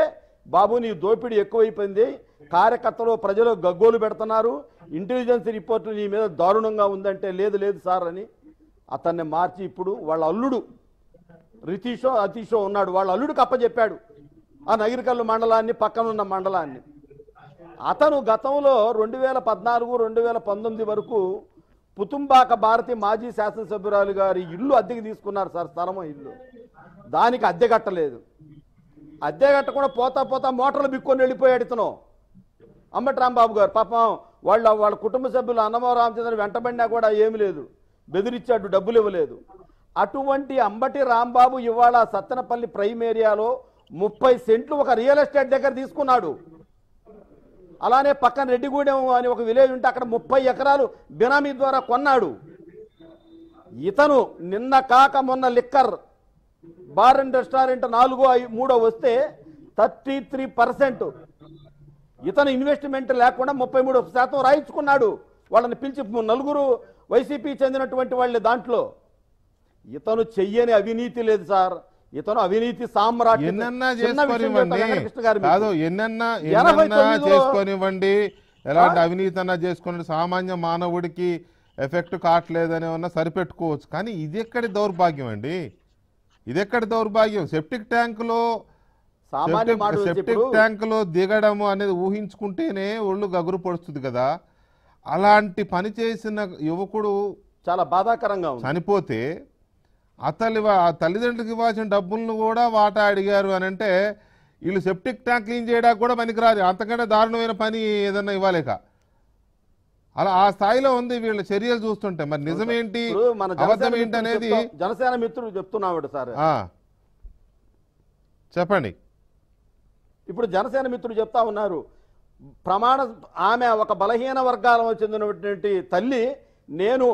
బాబు నీ దోపిడీ ఎక్కువైపోయింది కార్యకర్తలు ప్రజలు గగ్గోలు పెడుతున్నారు ఇంటెలిజెన్స్ రిపోర్టు నీ మీద దారుణంగా ఉందంటే లేదు లేదు సార్ అని అతన్ని మార్చి ఇప్పుడు వాళ్ళ అల్లుడు రితీషో అతీషో ఉన్నాడు వాళ్ళ అల్లుడికి కప్పచెప్పాడు ఆ నగిరికల్లు మండలాన్ని పక్కనున్న మండలాన్ని అతను గతంలో రెండు వేల పద్నాలుగు రెండు వేల పంతొమ్మిది వరకు పుతుంబాక భారతి మాజీ శాసనసభ్యురాలు గారి ఇల్లు అద్దెకి తీసుకున్నారు సార్ స్థలము ఇల్లు దానికి అద్దె కట్టలేదు అద్దె కట్టకుండా పోతా పోతా మోటార్లు బిక్కొని వెళ్ళిపోయాడు ఇతను అంబటి రాంబాబు గారు పాపం వాళ్ళ వాళ్ళ కుటుంబ సభ్యులు అన్నమో రామచంద్ర వెంటబడినా కూడా ఏమి లేదు బెదిరిచ్చాడు డబ్బులు ఇవ్వలేదు అటువంటి అంబటి రాంబాబు ఇవాళ సత్తెనపల్లి ప్రైమ్ ఏరియాలో ముప్పై సెంట్లు ఒక రియల్ ఎస్టేట్ దగ్గర తీసుకున్నాడు అలానే పక్కన రెడ్డిగూడెం అని ఒక విలేజ్ ఉంటే అక్కడ ముప్పై ఎకరాలు బినామీ ద్వారా కొన్నాడు ఇతను నిన్న కాక మొన్న లిక్కర్ బార్ అండ్ రెస్టారెంట్ నాలుగో మూడో వస్తే థర్టీ త్రీ పర్సెంట్ ఇతను ఇన్వెస్ట్మెంట్ లేకుండా ముప్పై మూడు శాతం రాయించుకున్నాడు వాళ్ళని పిలిచి నలుగురు వైసీపీ చెందినటువంటి వాళ్ళ దాంట్లో ఇతను చెయ్యని అవినీతి లేదు సార్ ఇతను అవినీతి సామ్రాజ్యండి కాదు ఎలాంటి అవినీతి అన్నా చేసుకుని సామాన్య మానవుడికి ఎఫెక్ట్ కావట్లేదని ఉన్నా సరిపెట్టుకోవచ్చు కానీ ఇది ఎక్కడి దౌర్భాగ్యం అండి ఇది ఎక్కడి దౌర్భాగ్యం సెప్టిక్ ట్యాంకులో సెప్టిక్ ట్యాంకులో దిగడము అనేది ఊహించుకుంటేనే ఒళ్ళు గగురు పడుతుంది కదా అలాంటి పని చేసిన యువకుడు చాలా బాధాకరంగా చనిపోతే ఆ తల్లి ఆ తల్లిదండ్రులకు ఇవ్వాల్సిన డబ్బులను కూడా వాటా అడిగారు అని అంటే వీళ్ళు సెప్టిక్ ట్యాంక్ క్లీన్ చేయడానికి కూడా పనికిరాదు అంతకంటే దారుణమైన పని ఏదన్నా ఇవ్వలేక అలా ఆ స్థాయిలో ఉంది వీళ్ళ చర్యలు చూస్తుంటే మరి నిజమేంటి ఏంటి అనేది జనసేన మిత్రుడు చెప్తున్నాడు సార్ చెప్పండి ఇప్పుడు జనసేన మిత్రుడు చెప్తా ఉన్నారు ప్రమాణ ఆమె ఒక బలహీన వర్గాల చెందినటువంటి తల్లి నేను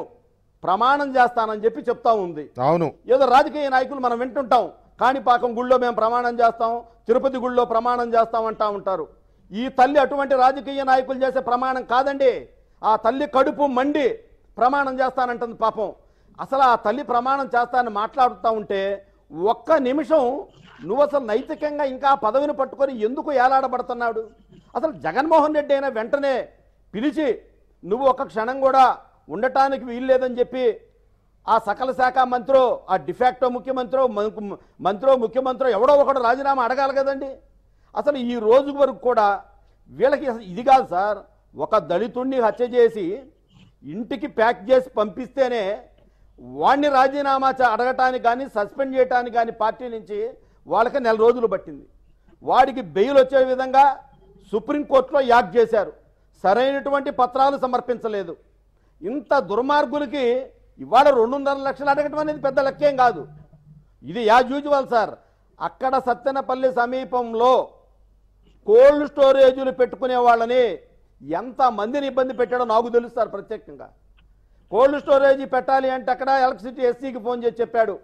ప్రమాణం చేస్తానని చెప్పి చెప్తా ఉంది అవును ఏదో రాజకీయ నాయకులు మనం వింటుంటాం కాణిపాకం గుళ్ళో మేము ప్రమాణం చేస్తాం తిరుపతి గుళ్ళో ప్రమాణం చేస్తాం అంటా ఉంటారు ఈ తల్లి అటువంటి రాజకీయ నాయకులు చేసే ప్రమాణం కాదండి ఆ తల్లి కడుపు మండి ప్రమాణం చేస్తానంటుంది పాపం అసలు ఆ తల్లి ప్రమాణం చేస్తానని మాట్లాడుతూ ఉంటే ఒక్క నిమిషం నువ్వు అసలు నైతికంగా ఇంకా పదవిని పట్టుకొని ఎందుకు ఏలాడబడుతున్నాడు అసలు జగన్మోహన్ రెడ్డి అయినా వెంటనే పిలిచి నువ్వు ఒక క్షణం కూడా ఉండటానికి వీలు లేదని చెప్పి ఆ సకల శాఖ మంత్రో ఆ డిఫాక్టో ముఖ్యమంత్రో మంత్రో ముఖ్యమంత్రో ఎవడో ఒకడు రాజీనామా అడగాలి కదండి అసలు ఈ రోజు వరకు కూడా వీళ్ళకి ఇది కాదు సార్ ఒక దళితుణ్ణి హత్య చేసి ఇంటికి ప్యాక్ చేసి పంపిస్తేనే వాడిని రాజీనామా అడగటానికి కానీ సస్పెండ్ చేయటానికి కానీ పార్టీ నుంచి వాళ్ళకి నెల రోజులు పట్టింది వాడికి బెయిల్ వచ్చే విధంగా సుప్రీంకోర్టులో యాక్ట్ చేశారు సరైనటువంటి పత్రాలు సమర్పించలేదు ఇంత దుర్మార్గులకి ఇవాళ రెండున్నర లక్షలు అడగటం అనేది పెద్ద లక్ష్యం కాదు ఇది యూజువల్ సార్ అక్కడ సత్తెనపల్లి సమీపంలో కోల్డ్ స్టోరేజీలు పెట్టుకునే వాళ్ళని ఎంత మందిని ఇబ్బంది పెట్టాడో నాకు తెలుసు సార్ ప్రత్యేకంగా కోల్డ్ స్టోరేజీ పెట్టాలి అంటే అక్కడ ఎలక్ట్రిసిటీ ఎస్సీకి ఫోన్ చేసి చెప్పాడు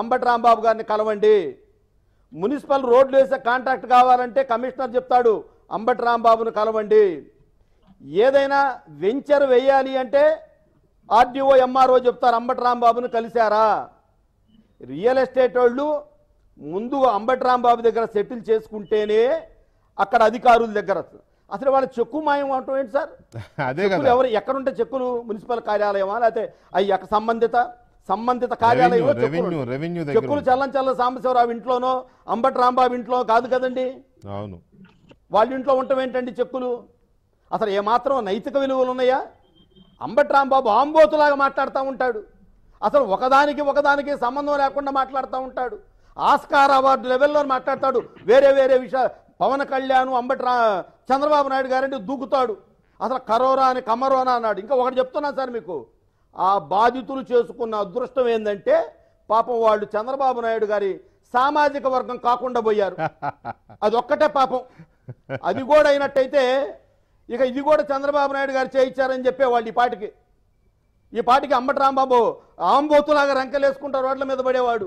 అంబటి రాంబాబు గారిని కలవండి మున్సిపల్ రోడ్లు వేసే కాంట్రాక్ట్ కావాలంటే కమిషనర్ చెప్తాడు అంబటి రాంబాబును కలవండి ఏదైనా వెంచర్ వేయాలి అంటే ఆర్డీఓ ఎంఆర్ఓ చెప్తారు అంబటి రాంబాబును కలిశారా రియల్ ఎస్టేట్ వాళ్ళు ముందు అంబటి రాంబాబు దగ్గర సెటిల్ చేసుకుంటేనే అక్కడ అధికారుల దగ్గర అసలు వాళ్ళ చెక్కు మాయం అంటాం ఏంటి సార్ ఎవరు ఎక్కడుంటే చెక్కులు మున్సిపల్ కార్యాలయమా లేకపోతే అవి సంబంధిత సంబంధిత కార్యాలయం చెక్కులు చల్లం చల్ల సాంబశివరావు ఇంట్లోనో అంబటరాంబాబు రాంబాబు ఇంట్లో కాదు కదండి అవును వాళ్ళ ఇంట్లో ఉండటం ఏంటండి చెక్కులు అసలు ఏమాత్రం నైతిక విలువలు ఉన్నాయా అంబట్రాంబాబు ఆంబోతులాగా మాట్లాడుతూ ఉంటాడు అసలు ఒకదానికి ఒకదానికి సంబంధం లేకుండా మాట్లాడుతూ ఉంటాడు ఆస్కార్ అవార్డు లెవెల్లో మాట్లాడతాడు వేరే వేరే విషయాలు పవన్ కళ్యాణ్ రా చంద్రబాబు నాయుడు గారంటే దూకుతాడు అసలు కరోనా అని కమరోనా అన్నాడు ఇంకా ఒకటి చెప్తున్నా సార్ మీకు ఆ బాధితులు చేసుకున్న అదృష్టం ఏంటంటే పాపం వాళ్ళు చంద్రబాబు నాయుడు గారి సామాజిక వర్గం కాకుండా పోయారు అది ఒక్కటే పాపం అది కూడా అయినట్టయితే ఇక ఇది కూడా చంద్రబాబు నాయుడు గారు చేయించారని చెప్పే వాళ్ళు ఈ పాటికి ఈ పాటికి అంబటి రాంబాబు ఆంబోతులాగా రంకలేసుకుంటారు రోడ్ల మీద పడేవాడు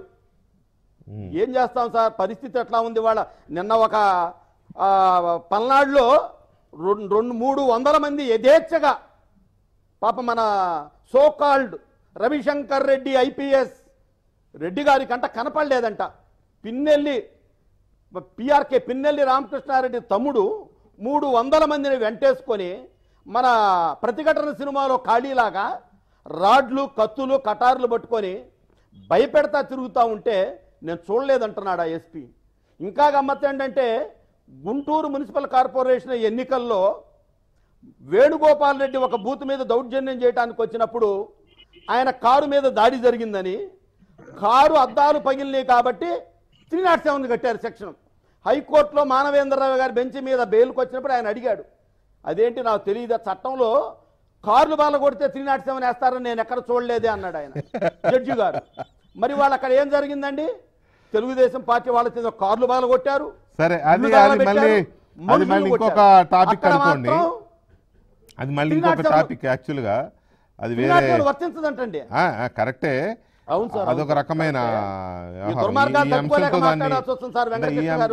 ఏం చేస్తాం సార్ పరిస్థితి ఎట్లా ఉంది వాళ్ళ నిన్న ఒక పల్నాడులో రెండు రెండు మూడు వందల మంది యథేచ్ఛగా పాప మన సోకాల్డ్ రవిశంకర్ రెడ్డి ఐపీఎస్ రెడ్డి గారి కంట కనపడలేదంట పిన్నెల్లి పిఆర్కే పిన్నెల్లి రామకృష్ణారెడ్డి తమ్ముడు మూడు వందల మందిని వెంటేసుకొని మన ప్రతిఘటన సినిమాలో ఖాళీలాగా రాడ్లు కత్తులు కటార్లు పట్టుకొని భయపెడతా తిరుగుతూ ఉంటే నేను చూడలేదంటున్నాడు ఆ ఎస్పీ ఇంకా గమ్మత్ ఏంటంటే గుంటూరు మున్సిపల్ కార్పొరేషన్ ఎన్నికల్లో వేణుగోపాల్ రెడ్డి ఒక బూత్ మీద దౌర్జన్యం చేయడానికి వచ్చినప్పుడు ఆయన కారు మీద దాడి జరిగిందని కారు అద్దాలు పగిలినాయి కాబట్టి త్రీ నాట్ సెవెన్ కట్టారు సెక్షన్ హైకోర్టులో మానవేంద్రరావు గారి బెంచ్ మీద బెయిల్కి వచ్చినప్పుడు ఆయన అడిగాడు అదేంటి నాకు తెలియదు చట్టంలో కార్లు బాల కొడితే త్రీ నాట్ సెవెన్ వేస్తారని నేను ఎక్కడ చూడలేదే అన్నాడు ఆయన జడ్జి గారు మరి వాళ్ళు అక్కడ ఏం జరిగిందండి తెలుగుదేశం పార్టీ వాళ్ళ కార్లు బాల కొట్టారు సరే అది మళ్ళీ అది మళ్ళీ ఇంకొక టాపిక్ అనుకోండి అది మళ్ళీ ఇంకొక టాపిక్ యాక్చువల్గా అది వేరే వర్తించదంటండి కరెక్టే అవును సార్ అదొక రకమైన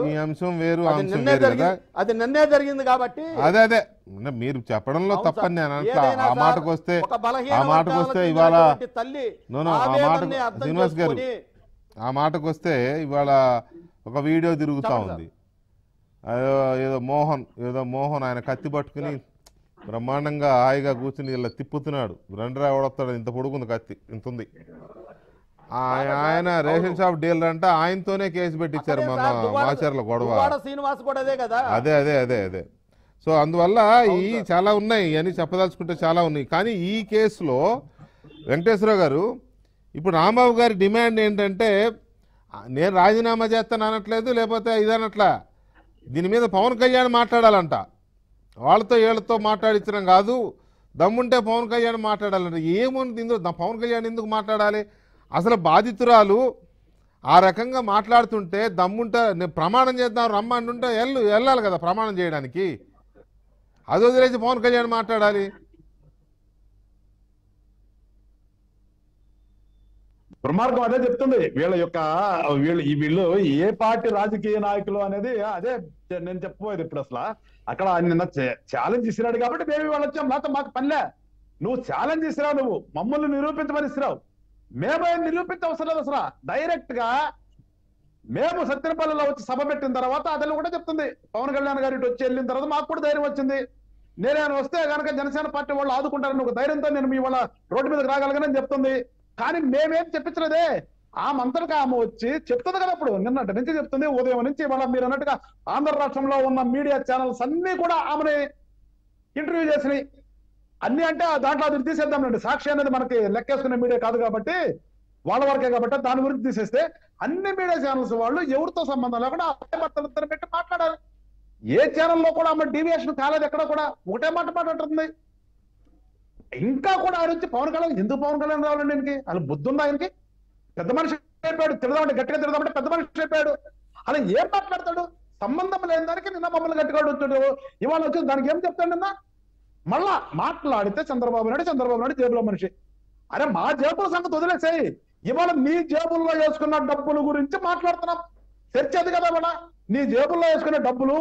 ఈ అంశం అది నిన్నే జరిగింది కాబట్టి అదే అదే మీరు చెప్పడంలో తప్పని నేను అంటా ఆ మాటకు వస్తే ఆ మాటకు వస్తే ఇవాళ ఆ శ్రీనివాస్ గారు ఆ మాటకు వస్తే ఇవాళ ఒక వీడియో తిరుగుతా ఉంది ఏదో మోహన్ ఏదో మోహన్ ఆయన కత్తి పట్టుకుని బ్రహ్మాండంగా హాయిగా కూర్చుని ఇలా తిప్పుతున్నాడు రెండరా ఓడొస్తాడు ఇంత పొడుగుంది కత్తి ఇంత ఉంది ఆయన రేషన్ షాప్ డీలర్ అంటే ఆయనతోనే కేసు పెట్టించారు మన మాచర్ల గొడవ శ్రీనివాస్ కూడా అదే కదా అదే అదే అదే అదే సో అందువల్ల ఈ చాలా ఉన్నాయి అని చెప్పదలుచుకుంటే చాలా ఉన్నాయి కానీ ఈ కేసులో వెంకటేశ్వరరావు గారు ఇప్పుడు రాంబాబు గారి డిమాండ్ ఏంటంటే నేను రాజీనామా చేస్తాను అనట్లేదు లేకపోతే ఇదనట్లా దీని మీద పవన్ కళ్యాణ్ మాట్లాడాలంట వాళ్ళతో వీళ్ళతో మాట్లాడించడం కాదు దమ్ముంటే పవన్ కళ్యాణ్ మాట్లాడాలంట ఏముంది ఇందులో పవన్ కళ్యాణ్ ఎందుకు మాట్లాడాలి అసలు బాధితురాలు ఆ రకంగా మాట్లాడుతుంటే దమ్ముంటే నేను ప్రమాణం చేద్దాం రమ్మంటుంటే వెళ్ళు వెళ్ళాలి కదా ప్రమాణం చేయడానికి అది వదిలేసి పవన్ కళ్యాణ్ మాట్లాడాలి దుర్మార్గం అదే చెప్తుంది వీళ్ళ యొక్క వీళ్ళు ఈ వీళ్ళు ఏ పార్టీ రాజకీయ నాయకులు అనేది అదే నేను చెప్పబోయేది ఇప్పుడు అసలు అక్కడ నిన్న ఛాలెంజ్ ఇస్తున్నాడు కాబట్టి మేము వాళ్ళు వచ్చాం లేకపోతే మాకు పనిలే నువ్వు ఛాలెంజ్ ఇస్తున్నావు నువ్వు మమ్మల్ని నిరూపించమని ఇస్తున్నావు మేము నిరూపించవసరం లేదు అసలు డైరెక్ట్ గా మేము సత్యనపల్లిలో వచ్చి సభ పెట్టిన తర్వాత అతను కూడా చెప్తుంది పవన్ కళ్యాణ్ గారి ఇటు వచ్చి వెళ్ళిన తర్వాత మాకు కూడా ధైర్యం వచ్చింది నేనేమైనా వస్తే కనుక జనసేన పార్టీ వాళ్ళు ఆదుకుంటారని ఒక ధైర్యంతో నేను మీ వాళ్ళ రోడ్డు మీదకి రాగలగనని చెప్తుంది కానీ మేమేం చెప్పించలేదే మంత్రిక ఆమె వచ్చి చెప్తుంది కదా అప్పుడు నిన్నటి నుంచి చెప్తుంది ఉదయం నుంచి వాళ్ళ మీరు అన్నట్టుగా ఆంధ్ర రాష్ట్రంలో ఉన్న మీడియా ఛానల్స్ అన్ని కూడా ఆమెని ఇంటర్వ్యూ చేసినాయి అన్ని అంటే ఆ దాంట్లో అది తీసేద్దాంలేండి సాక్షి అనేది మనకి లెక్కేసుకునే మీడియా కాదు కాబట్టి వాళ్ళ వరకే కాబట్టి దాని గురించి తీసేస్తే అన్ని మీడియా ఛానల్స్ వాళ్ళు ఎవరితో సంబంధం లేకుండా పెట్టి మాట్లాడాలి ఏ ఛానల్లో కూడా ఆమె డీవియేషన్ కాలేదు ఎక్కడ కూడా ఒకటే మాట మాట్లాడుతుంది ఇంకా కూడా ఆయన వచ్చి పవన్ కళ్యాణ్ ఎందుకు పవన్ కళ్యాణ్ రావాలండి ఆయనకి అలా బుద్ధి ఉందా ఆయనకి పెద్ద మనిషి చెప్పాడు తిరదామంటే గట్టిగా తిరదామంటే పెద్ద మనిషి చెప్పాడు అలా ఏం మాట్లాడతాడు సంబంధం లేని దానికి నిన్న మమ్మల్ని గట్టిగా ఇవాళ వచ్చి దానికి ఏం చెప్తాడు నిన్న మళ్ళా మాట్లాడితే చంద్రబాబు నాయుడు చంద్రబాబు నాయుడు జేబులో మనిషి అరే మా జేబుల సంగతి వదిలేసేయి ఇవాళ మీ జేబుల్లో వేసుకున్న డబ్బుల గురించి మాట్లాడుతున్నాం చర్చ అది కదా మన నీ జేబుల్లో వేసుకునే డబ్బులు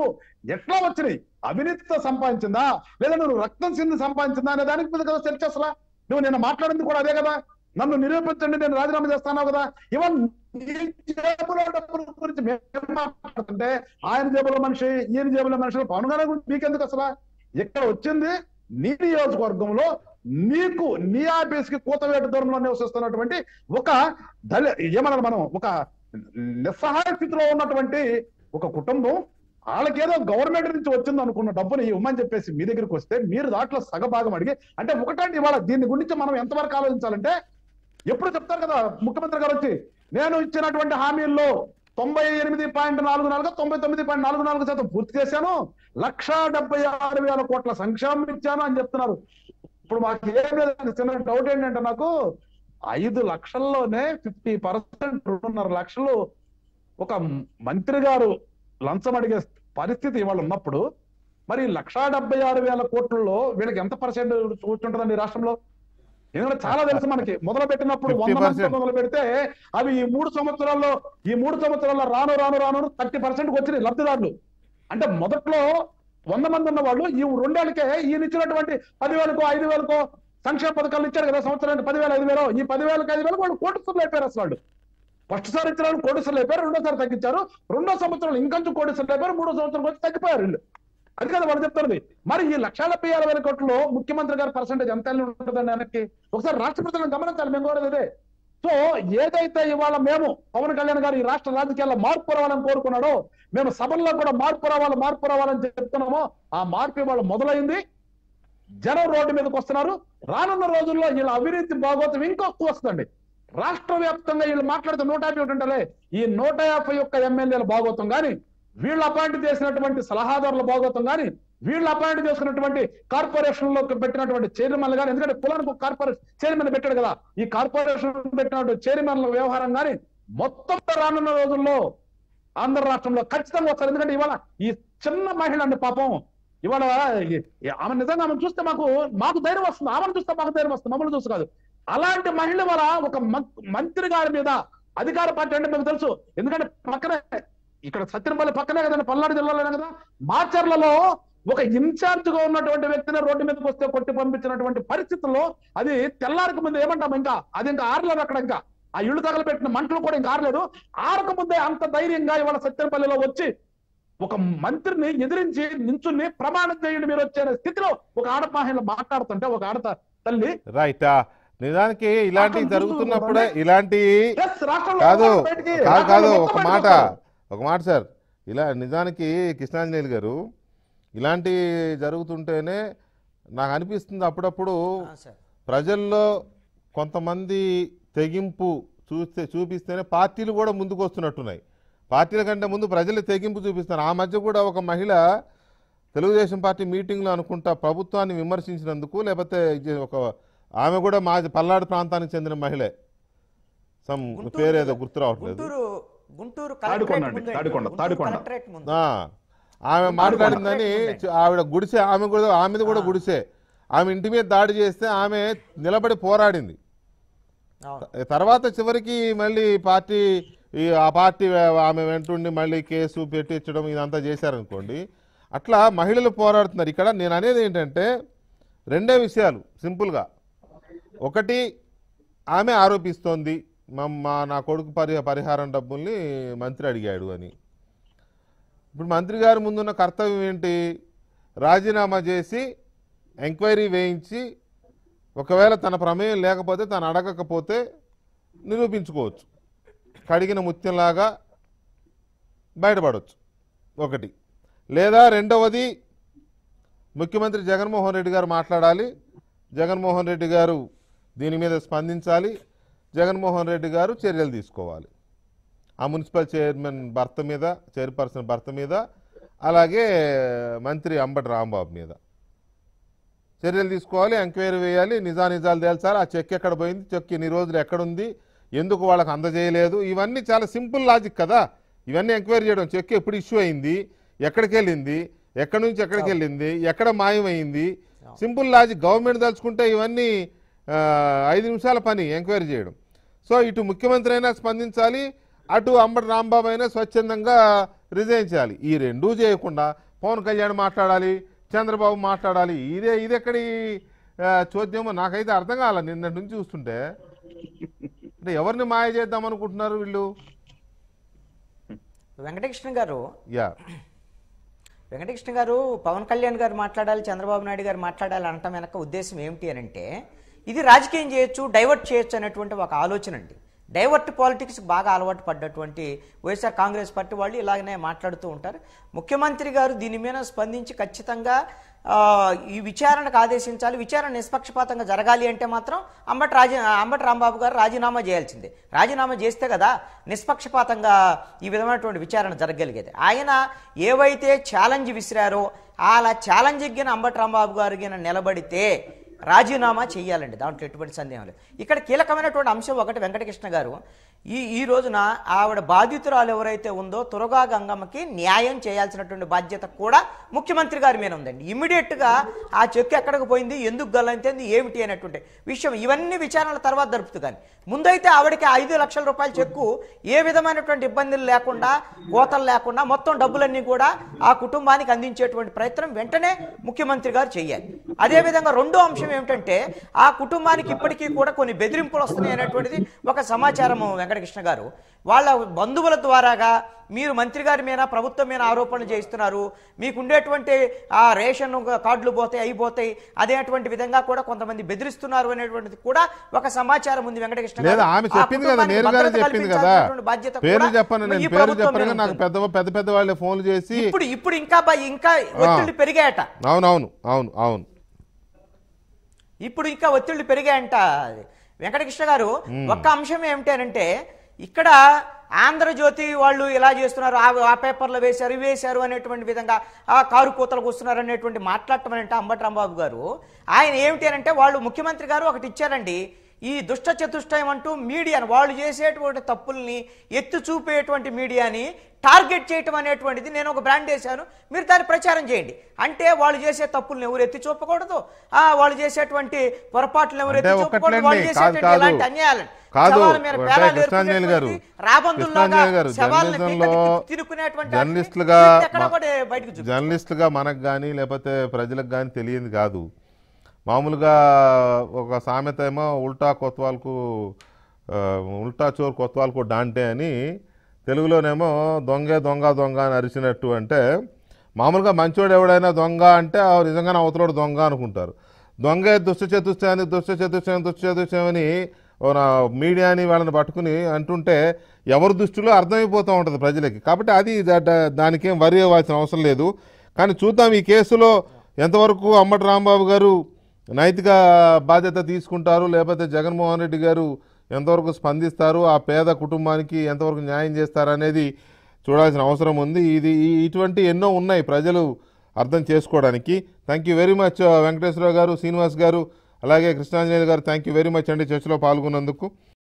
ఎట్లా వచ్చినాయి అవినీతితో సంపాదించిందా లేదా నువ్వు రక్తం సింధు సంపాదించిందా అనే దానికి మీద కదా చర్చ అసలా నువ్వు నేను మాట్లాడింది కూడా అదే కదా నన్ను నిరూపించండి నేను రాజీనామా చేస్తాను కదా ఇవన్ జేబులో డబ్బుల గురించి మాట్లాడుతుంటే ఆయన జేబులో మనిషి ఈయన జేబుల మనుషులు పవన్ గారి గురించి మీకెందుకు అసలా ఇక్కడ వచ్చింది నీ నియోజకవర్గంలో నీకు నీ ఆఫీస్కి కి కూతవేట దూరంలో నివసిస్తున్నటువంటి ఒక దళ ఏమన్నా మనం ఒక నిస్సహాయ స్థితిలో ఉన్నటువంటి ఒక కుటుంబం వాళ్ళకేదో గవర్నమెంట్ నుంచి వచ్చింది అనుకున్న డబ్బుని ఇవ్వమని చెప్పేసి మీ దగ్గరికి వస్తే మీరు దాంట్లో సగభాగం అడిగి అంటే ఒకటండి ఇవాళ దీని గురించి మనం ఎంతవరకు ఆలోచించాలంటే ఎప్పుడు చెప్తారు కదా ముఖ్యమంత్రి గారు వచ్చి నేను ఇచ్చినటువంటి హామీల్లో తొంభై ఎనిమిది పాయింట్ నాలుగు నాలుగు తొంభై తొమ్మిది పాయింట్ నాలుగు నాలుగు శాతం పూర్తి చేశాను లక్ష డెబ్బై ఆరు వేల కోట్ల సంక్షేమం ఇచ్చాను అని చెప్తున్నారు ఇప్పుడు మాకు ఏం చిన్న డౌట్ ఏంటంటే నాకు ఐదు లక్షల్లోనే ఫిఫ్టీ పర్సెంట్ రెండున్నర లక్షలు ఒక మంత్రి గారు లంచం అడిగే పరిస్థితి ఇవాళ ఉన్నప్పుడు మరి లక్షా డెబ్బై ఆరు వేల కోట్లలో వీళ్ళకి ఎంత పర్సెంట్ కూర్చుంటుందండి రాష్ట్రంలో ఎందుకంటే చాలా తెలుసు మనకి మొదలు పెట్టినప్పుడు వంద మంది మొదలు పెడితే అవి ఈ మూడు సంవత్సరాల్లో ఈ మూడు సంవత్సరాల్లో రాను రాను రాను థర్టీ పర్సెంట్ వచ్చినాయి లబ్ధిదారులు అంటే మొదట్లో వంద మంది ఉన్న వాళ్ళు ఈ రెండేళ్ళకే ఈయన ఇచ్చినటువంటి పదివేలకో ఐదు వేలకో సంక్షేమ పథకాలు ఇచ్చారు కదా సంవత్సరానికి పదివేల ఐదు వేలు ఈ పదివేలకు ఐదు వేలు వాళ్ళు సార్లు అయిపోయారు అసలు వాళ్ళు ఫస్ట్ సార్ ఇచ్చిన వాళ్ళు సార్లు అయిపోయారు రెండోసారి తగ్గించారు రెండో సంవత్సరం ఇంకొంచెం సార్లు అయిపోయారు మూడో సంవత్సరం వచ్చి తగ్గిపోయారు వీళ్ళు అది కదా వాళ్ళు చెప్తారు మరి ఈ లక్ష డెబ్బై వేల కోట్లలో ముఖ్యమంత్రి గారి పర్సంటేజ్ ఎంత ఉంటుందండి ఆయనకి ఒకసారి రాష్ట్ర ప్రజలను గమనించాలి మేము కూడా ఇదే సో ఏదైతే ఇవాళ మేము పవన్ కళ్యాణ్ గారు ఈ రాష్ట్ర రాజకీయాల్లో మార్పు రావాలని కోరుకున్నాడో మేము సభల్లో కూడా మార్పు రావాలి మార్పు రావాలని చెప్తున్నామో ఆ మార్పు ఇవాళ మొదలైంది జనం రోడ్డు మీదకి వస్తున్నారు రానున్న రోజుల్లో వీళ్ళ అవినీతి భాగోతం ఇంకొక వస్తుంది రాష్ట్ర వ్యాప్తంగా వీళ్ళు మాట్లాడితే నూట యాభై ఒకటి ఉంటారే ఈ నూట యాభై యొక్క ఎమ్మెల్యేల భాగోతం కానీ వీళ్ళు అపాయింట్ చేసినటువంటి సలహాదారుల బాగోతాం కానీ వీళ్ళు అపాయింట్ చేసుకున్నటువంటి కార్పొరేషన్ లో పెట్టినటువంటి చైర్మన్లు కానీ ఎందుకంటే కులానికి కార్పొరేషన్ చైర్మన్ పెట్టాడు కదా ఈ కార్పొరేషన్ పెట్టినటువంటి చైర్మన్ల వ్యవహారం కానీ మొత్తం రానున్న రోజుల్లో ఆంధ్ర రాష్ట్రంలో ఖచ్చితంగా వస్తారు ఎందుకంటే ఇవాళ ఈ చిన్న మహిళ అండి పాపం ఇవాళ ఆమె నిజంగా ఆమె చూస్తే మాకు మాకు ధైర్యం వస్తుంది ఆమెను చూస్తే మాకు ధైర్యం వస్తుంది మమ్మల్ని చూస్తే కాదు అలాంటి మహిళ వల్ల ఒక మంత్రి గారి మీద అధికార పార్టీ అంటే మీకు తెలుసు ఎందుకంటే పక్కన ఇక్కడ సత్యనపల్లి పక్కనే కదండి పల్నాడు జిల్లాలోనే కదా మాచర్లలో ఒక ఇన్ఛార్జ్ గా ఉన్నటువంటి వ్యక్తిని రోడ్డు మీదకి వస్తే కొట్టి పంపించినటువంటి పరిస్థితుల్లో అది తెల్లారికి ముందు ఏమంటాం ఇంకా అది ఇంకా ఆరలేదు అక్కడ ఇంకా ఆ ఇళ్ళు తగలబెట్టిన మంటలు కూడా ఇంకా ఆరలేదు ఆరక ముందే అంత ధైర్యంగా ఇవాళ సత్యనపల్లిలో వచ్చి ఒక మంత్రిని ఎదిరించి నించుని ప్రమాణం చేయండి మీరు వచ్చే స్థితిలో ఒక ఆడపాహిలో మాట్లాడుతుంటే ఒక ఆడత తల్లి రైట్ నిజానికి ఇలాంటి జరుగుతున్నప్పుడే ఇలాంటి కాదు కాదు ఒక మాట ఒక మాట సార్ ఇలా నిజానికి కృష్ణాంజనేయులు గారు ఇలాంటి జరుగుతుంటేనే నాకు అనిపిస్తుంది అప్పుడప్పుడు ప్రజల్లో కొంతమంది తెగింపు చూస్తే చూపిస్తేనే పార్టీలు కూడా ముందుకు వస్తున్నట్టున్నాయి పార్టీల కంటే ముందు ప్రజలు తెగింపు చూపిస్తున్నారు ఆ మధ్య కూడా ఒక మహిళ తెలుగుదేశం పార్టీ మీటింగ్లో అనుకుంటా ప్రభుత్వాన్ని విమర్శించినందుకు లేకపోతే ఒక ఆమె కూడా మా పల్నాడు ప్రాంతానికి చెందిన మహిళ సమ్ పేరేదో గుర్తు రావట్లేదు ఆమె మాట్లాడిందని ఆవిడ గుడిసే ఆమె కూడా ఆమెది కూడా గుడిసే ఆమె ఇంటి మీద దాడి చేస్తే ఆమె నిలబడి పోరాడింది తర్వాత చివరికి మళ్ళీ పార్టీ ఆ పార్టీ ఆమె వెంటుండి మళ్ళీ కేసు పెట్టించడం ఇదంతా చేశారనుకోండి అట్లా మహిళలు పోరాడుతున్నారు ఇక్కడ నేను అనేది ఏంటంటే రెండే విషయాలు సింపుల్గా ఒకటి ఆమె ఆరోపిస్తోంది మా నా కొడుకు పరి పరిహారం డబ్బుల్ని మంత్రి అడిగాడు అని ఇప్పుడు మంత్రి గారి ముందున్న కర్తవ్యం ఏంటి రాజీనామా చేసి ఎంక్వైరీ వేయించి ఒకవేళ తన ప్రమేయం లేకపోతే తను అడగకపోతే నిరూపించుకోవచ్చు కడిగిన ముత్యంలాగా బయటపడవచ్చు ఒకటి లేదా రెండవది ముఖ్యమంత్రి జగన్మోహన్ రెడ్డి గారు మాట్లాడాలి జగన్మోహన్ రెడ్డి గారు దీని మీద స్పందించాలి జగన్మోహన్ రెడ్డి గారు చర్యలు తీసుకోవాలి ఆ మున్సిపల్ చైర్మన్ భర్త మీద చైర్పర్సన్ భర్త మీద అలాగే మంత్రి అంబటి రాంబాబు మీద చర్యలు తీసుకోవాలి ఎంక్వైరీ వేయాలి నిజానిజాలు తేల్చాలి ఆ చెక్ ఎక్కడ పోయింది చెక్ ఇన్ని రోజులు ఎక్కడుంది ఎందుకు వాళ్ళకి అందజేయలేదు ఇవన్నీ చాలా సింపుల్ లాజిక్ కదా ఇవన్నీ ఎంక్వైరీ చేయడం చెక్ ఎప్పుడు ఇష్యూ అయింది ఎక్కడికి వెళ్ళింది ఎక్కడి నుంచి ఎక్కడికి వెళ్ళింది ఎక్కడ మాయమైంది సింపుల్ లాజిక్ గవర్నమెంట్ తలుచుకుంటే ఇవన్నీ ఐదు నిమిషాల పని ఎంక్వైరీ చేయడం సో ఇటు ముఖ్యమంత్రి అయినా స్పందించాలి అటు అంబటి రాంబాబు అయినా స్వచ్ఛందంగా రిజైన్ చేయాలి ఈ రెండూ చేయకుండా పవన్ కళ్యాణ్ మాట్లాడాలి చంద్రబాబు మాట్లాడాలి ఇదే ఎక్కడి చోద్యమో నాకైతే అర్థం కావాలి నిన్నటి నుంచి చూస్తుంటే అంటే ఎవరిని మాయ చేద్దాం అనుకుంటున్నారు వీళ్ళు వెంకటకృష్ణ గారు యా వెంకటకృష్ణ గారు పవన్ కళ్యాణ్ గారు మాట్లాడాలి చంద్రబాబు నాయుడు గారు మాట్లాడాలి అనటం వెనక ఉద్దేశం ఏమిటి అని అంటే ఇది రాజకీయం చేయొచ్చు డైవర్ట్ చేయొచ్చు అనేటువంటి ఒక ఆలోచన అండి డైవర్ట్ పాలిటిక్స్ బాగా అలవాటు పడ్డటువంటి వైఎస్ఆర్ కాంగ్రెస్ పార్టీ వాళ్ళు ఇలాగనే మాట్లాడుతూ ఉంటారు ముఖ్యమంత్రి గారు దీని మీద స్పందించి ఖచ్చితంగా ఈ విచారణకు ఆదేశించాలి విచారణ నిష్పక్షపాతంగా జరగాలి అంటే మాత్రం అంబటి రాజీ అంబటి రాంబాబు గారు రాజీనామా చేయాల్సిందే రాజీనామా చేస్తే కదా నిష్పక్షపాతంగా ఈ విధమైనటువంటి విచారణ జరగగలిగేది ఆయన ఏవైతే ఛాలెంజ్ విసిరారో అలా ఛాలెంజ్ ఎగ్గిన అంబటి రాంబాబు గారు నిలబడితే రాజీనామా చేయాలండి దాంట్లో ఎటువంటి సందేహం లేదు ఇక్కడ కీలకమైనటువంటి అంశం ఒకటి వెంకటకృష్ణ గారు ఈ ఈ రోజున ఆవిడ బాధితురాలు ఎవరైతే ఉందో తురగా గంగమ్మకి న్యాయం చేయాల్సినటువంటి బాధ్యత కూడా ముఖ్యమంత్రి గారి మీద ఉందండి ఇమీడియట్గా ఆ చెక్కు ఎక్కడికి పోయింది ఎందుకు గలంతేంది ఏమిటి అనేటువంటి విషయం ఇవన్నీ విచారణల తర్వాత దరుపుతు కానీ ముందైతే ఆవిడకి ఐదు లక్షల రూపాయల చెక్కు ఏ విధమైనటువంటి ఇబ్బందులు లేకుండా కోతలు లేకుండా మొత్తం డబ్బులన్నీ కూడా ఆ కుటుంబానికి అందించేటువంటి ప్రయత్నం వెంటనే ముఖ్యమంత్రి గారు చేయాలి అదేవిధంగా రెండో అంశం ఏమిటంటే ఆ కుటుంబానికి ఇప్పటికీ కూడా కొన్ని బెదిరింపులు వస్తున్నాయి అనేటువంటిది ఒక సమాచారము వెంకటకృష్ణ గారు వాళ్ళ బంధువుల ద్వారాగా మీరు మంత్రి గారి మీద ప్రభుత్వం మీద ఆరోపణలు చేయిస్తున్నారు మీకుండేటువంటి ఆ రేషన్ కార్డులు పోతాయి అయిపోతాయి అదేటువంటి విధంగా కూడా కొంతమంది బెదిరిస్తున్నారు అనేటువంటిది కూడా ఒక సమాచారం ఉంది వెంకటకృష్ణ నాకు పెద్ద పెద్ద పెద్ద వాళ్ళు ఫోన్లు చేసి ఇప్పుడు ఇప్పుడు ఇంకా ఇంకా ఒత్తిళ్ళు పెరిగాయట అవునవును అవును అవును ఇప్పుడు ఇంకా ఒత్తిళ్ళు పెరిగాయంట వెంకటకృష్ణ గారు ఒక్క అంశం ఏమిటంటే ఇక్కడ ఆంధ్రజ్యోతి వాళ్ళు ఇలా చేస్తున్నారు ఆ పేపర్లో వేశారు ఇవి వేశారు అనేటువంటి విధంగా ఆ కారు కూతలకు వస్తున్నారు అనేటువంటి మాట్లాడటం అంటే అంబటరాంబాబు గారు ఆయన ఏమిటి అంటే వాళ్ళు ముఖ్యమంత్రి గారు ఒకటి ఇచ్చారండి ఈ దుష్ట చతుష్టయం అంటూ మీడియాని వాళ్ళు చేసేటువంటి తప్పుల్ని ఎత్తి చూపేటువంటి మీడియాని టార్గెట్ చేయటం అనేటువంటిది నేను ఒక బ్రాండ్ వేశాను మీరు దాన్ని ప్రచారం చేయండి అంటే వాళ్ళు చేసే తప్పులను ఎవరు ఎత్తి చూపకూడదు ఆ వాళ్ళు చేసేటువంటి పొరపాట్లు ఎవరు ఎత్తి చూపకూడదు వాళ్ళు చేసేటువంటి ఇలాంటి అన్యాయాలను జర్నలిస్టులుగా జర్నలిస్టులుగా మనకు కానీ లేకపోతే ప్రజలకు కానీ తెలియదు కాదు మామూలుగా ఒక సామెత ఏమో ఉల్టా కొత్వాలకు ఉల్టా చోర్ కొత్వాలకు డాంటే అని తెలుగులోనేమో దొంగ దొంగ దొంగ అని అరిచినట్టు అంటే మామూలుగా మంచోడు ఎవడైనా దొంగ అంటే నిజంగానే అవతలోడు దొంగ అనుకుంటారు దొంగ దుష్ట చతుష్టయాన్ని దుష్ట చతుష్టయం దుష్ట చతుష్టయమని మీడియాని వాళ్ళని పట్టుకుని అంటుంటే ఎవరి దృష్టిలో అర్థమైపోతూ ఉంటుంది ప్రజలకి కాబట్టి అది దానికేం వరి అవ్వాల్సిన అవసరం లేదు కానీ చూద్దాం ఈ కేసులో ఎంతవరకు అమ్మటి రాంబాబు గారు నైతిక బాధ్యత తీసుకుంటారు లేకపోతే జగన్మోహన్ రెడ్డి గారు ఎంతవరకు స్పందిస్తారు ఆ పేద కుటుంబానికి ఎంతవరకు న్యాయం చేస్తారు అనేది చూడాల్సిన అవసరం ఉంది ఇది ఇటువంటి ఎన్నో ఉన్నాయి ప్రజలు అర్థం చేసుకోవడానికి thank you very much Venkateswararao గారు శ్రీనివాస్ గారు అలాగే కృష్ణాంజనేయులు గారు థ్యాంక్ యూ వెరీ మచ్ అండి చర్చలో పాల్గొన్నందుకు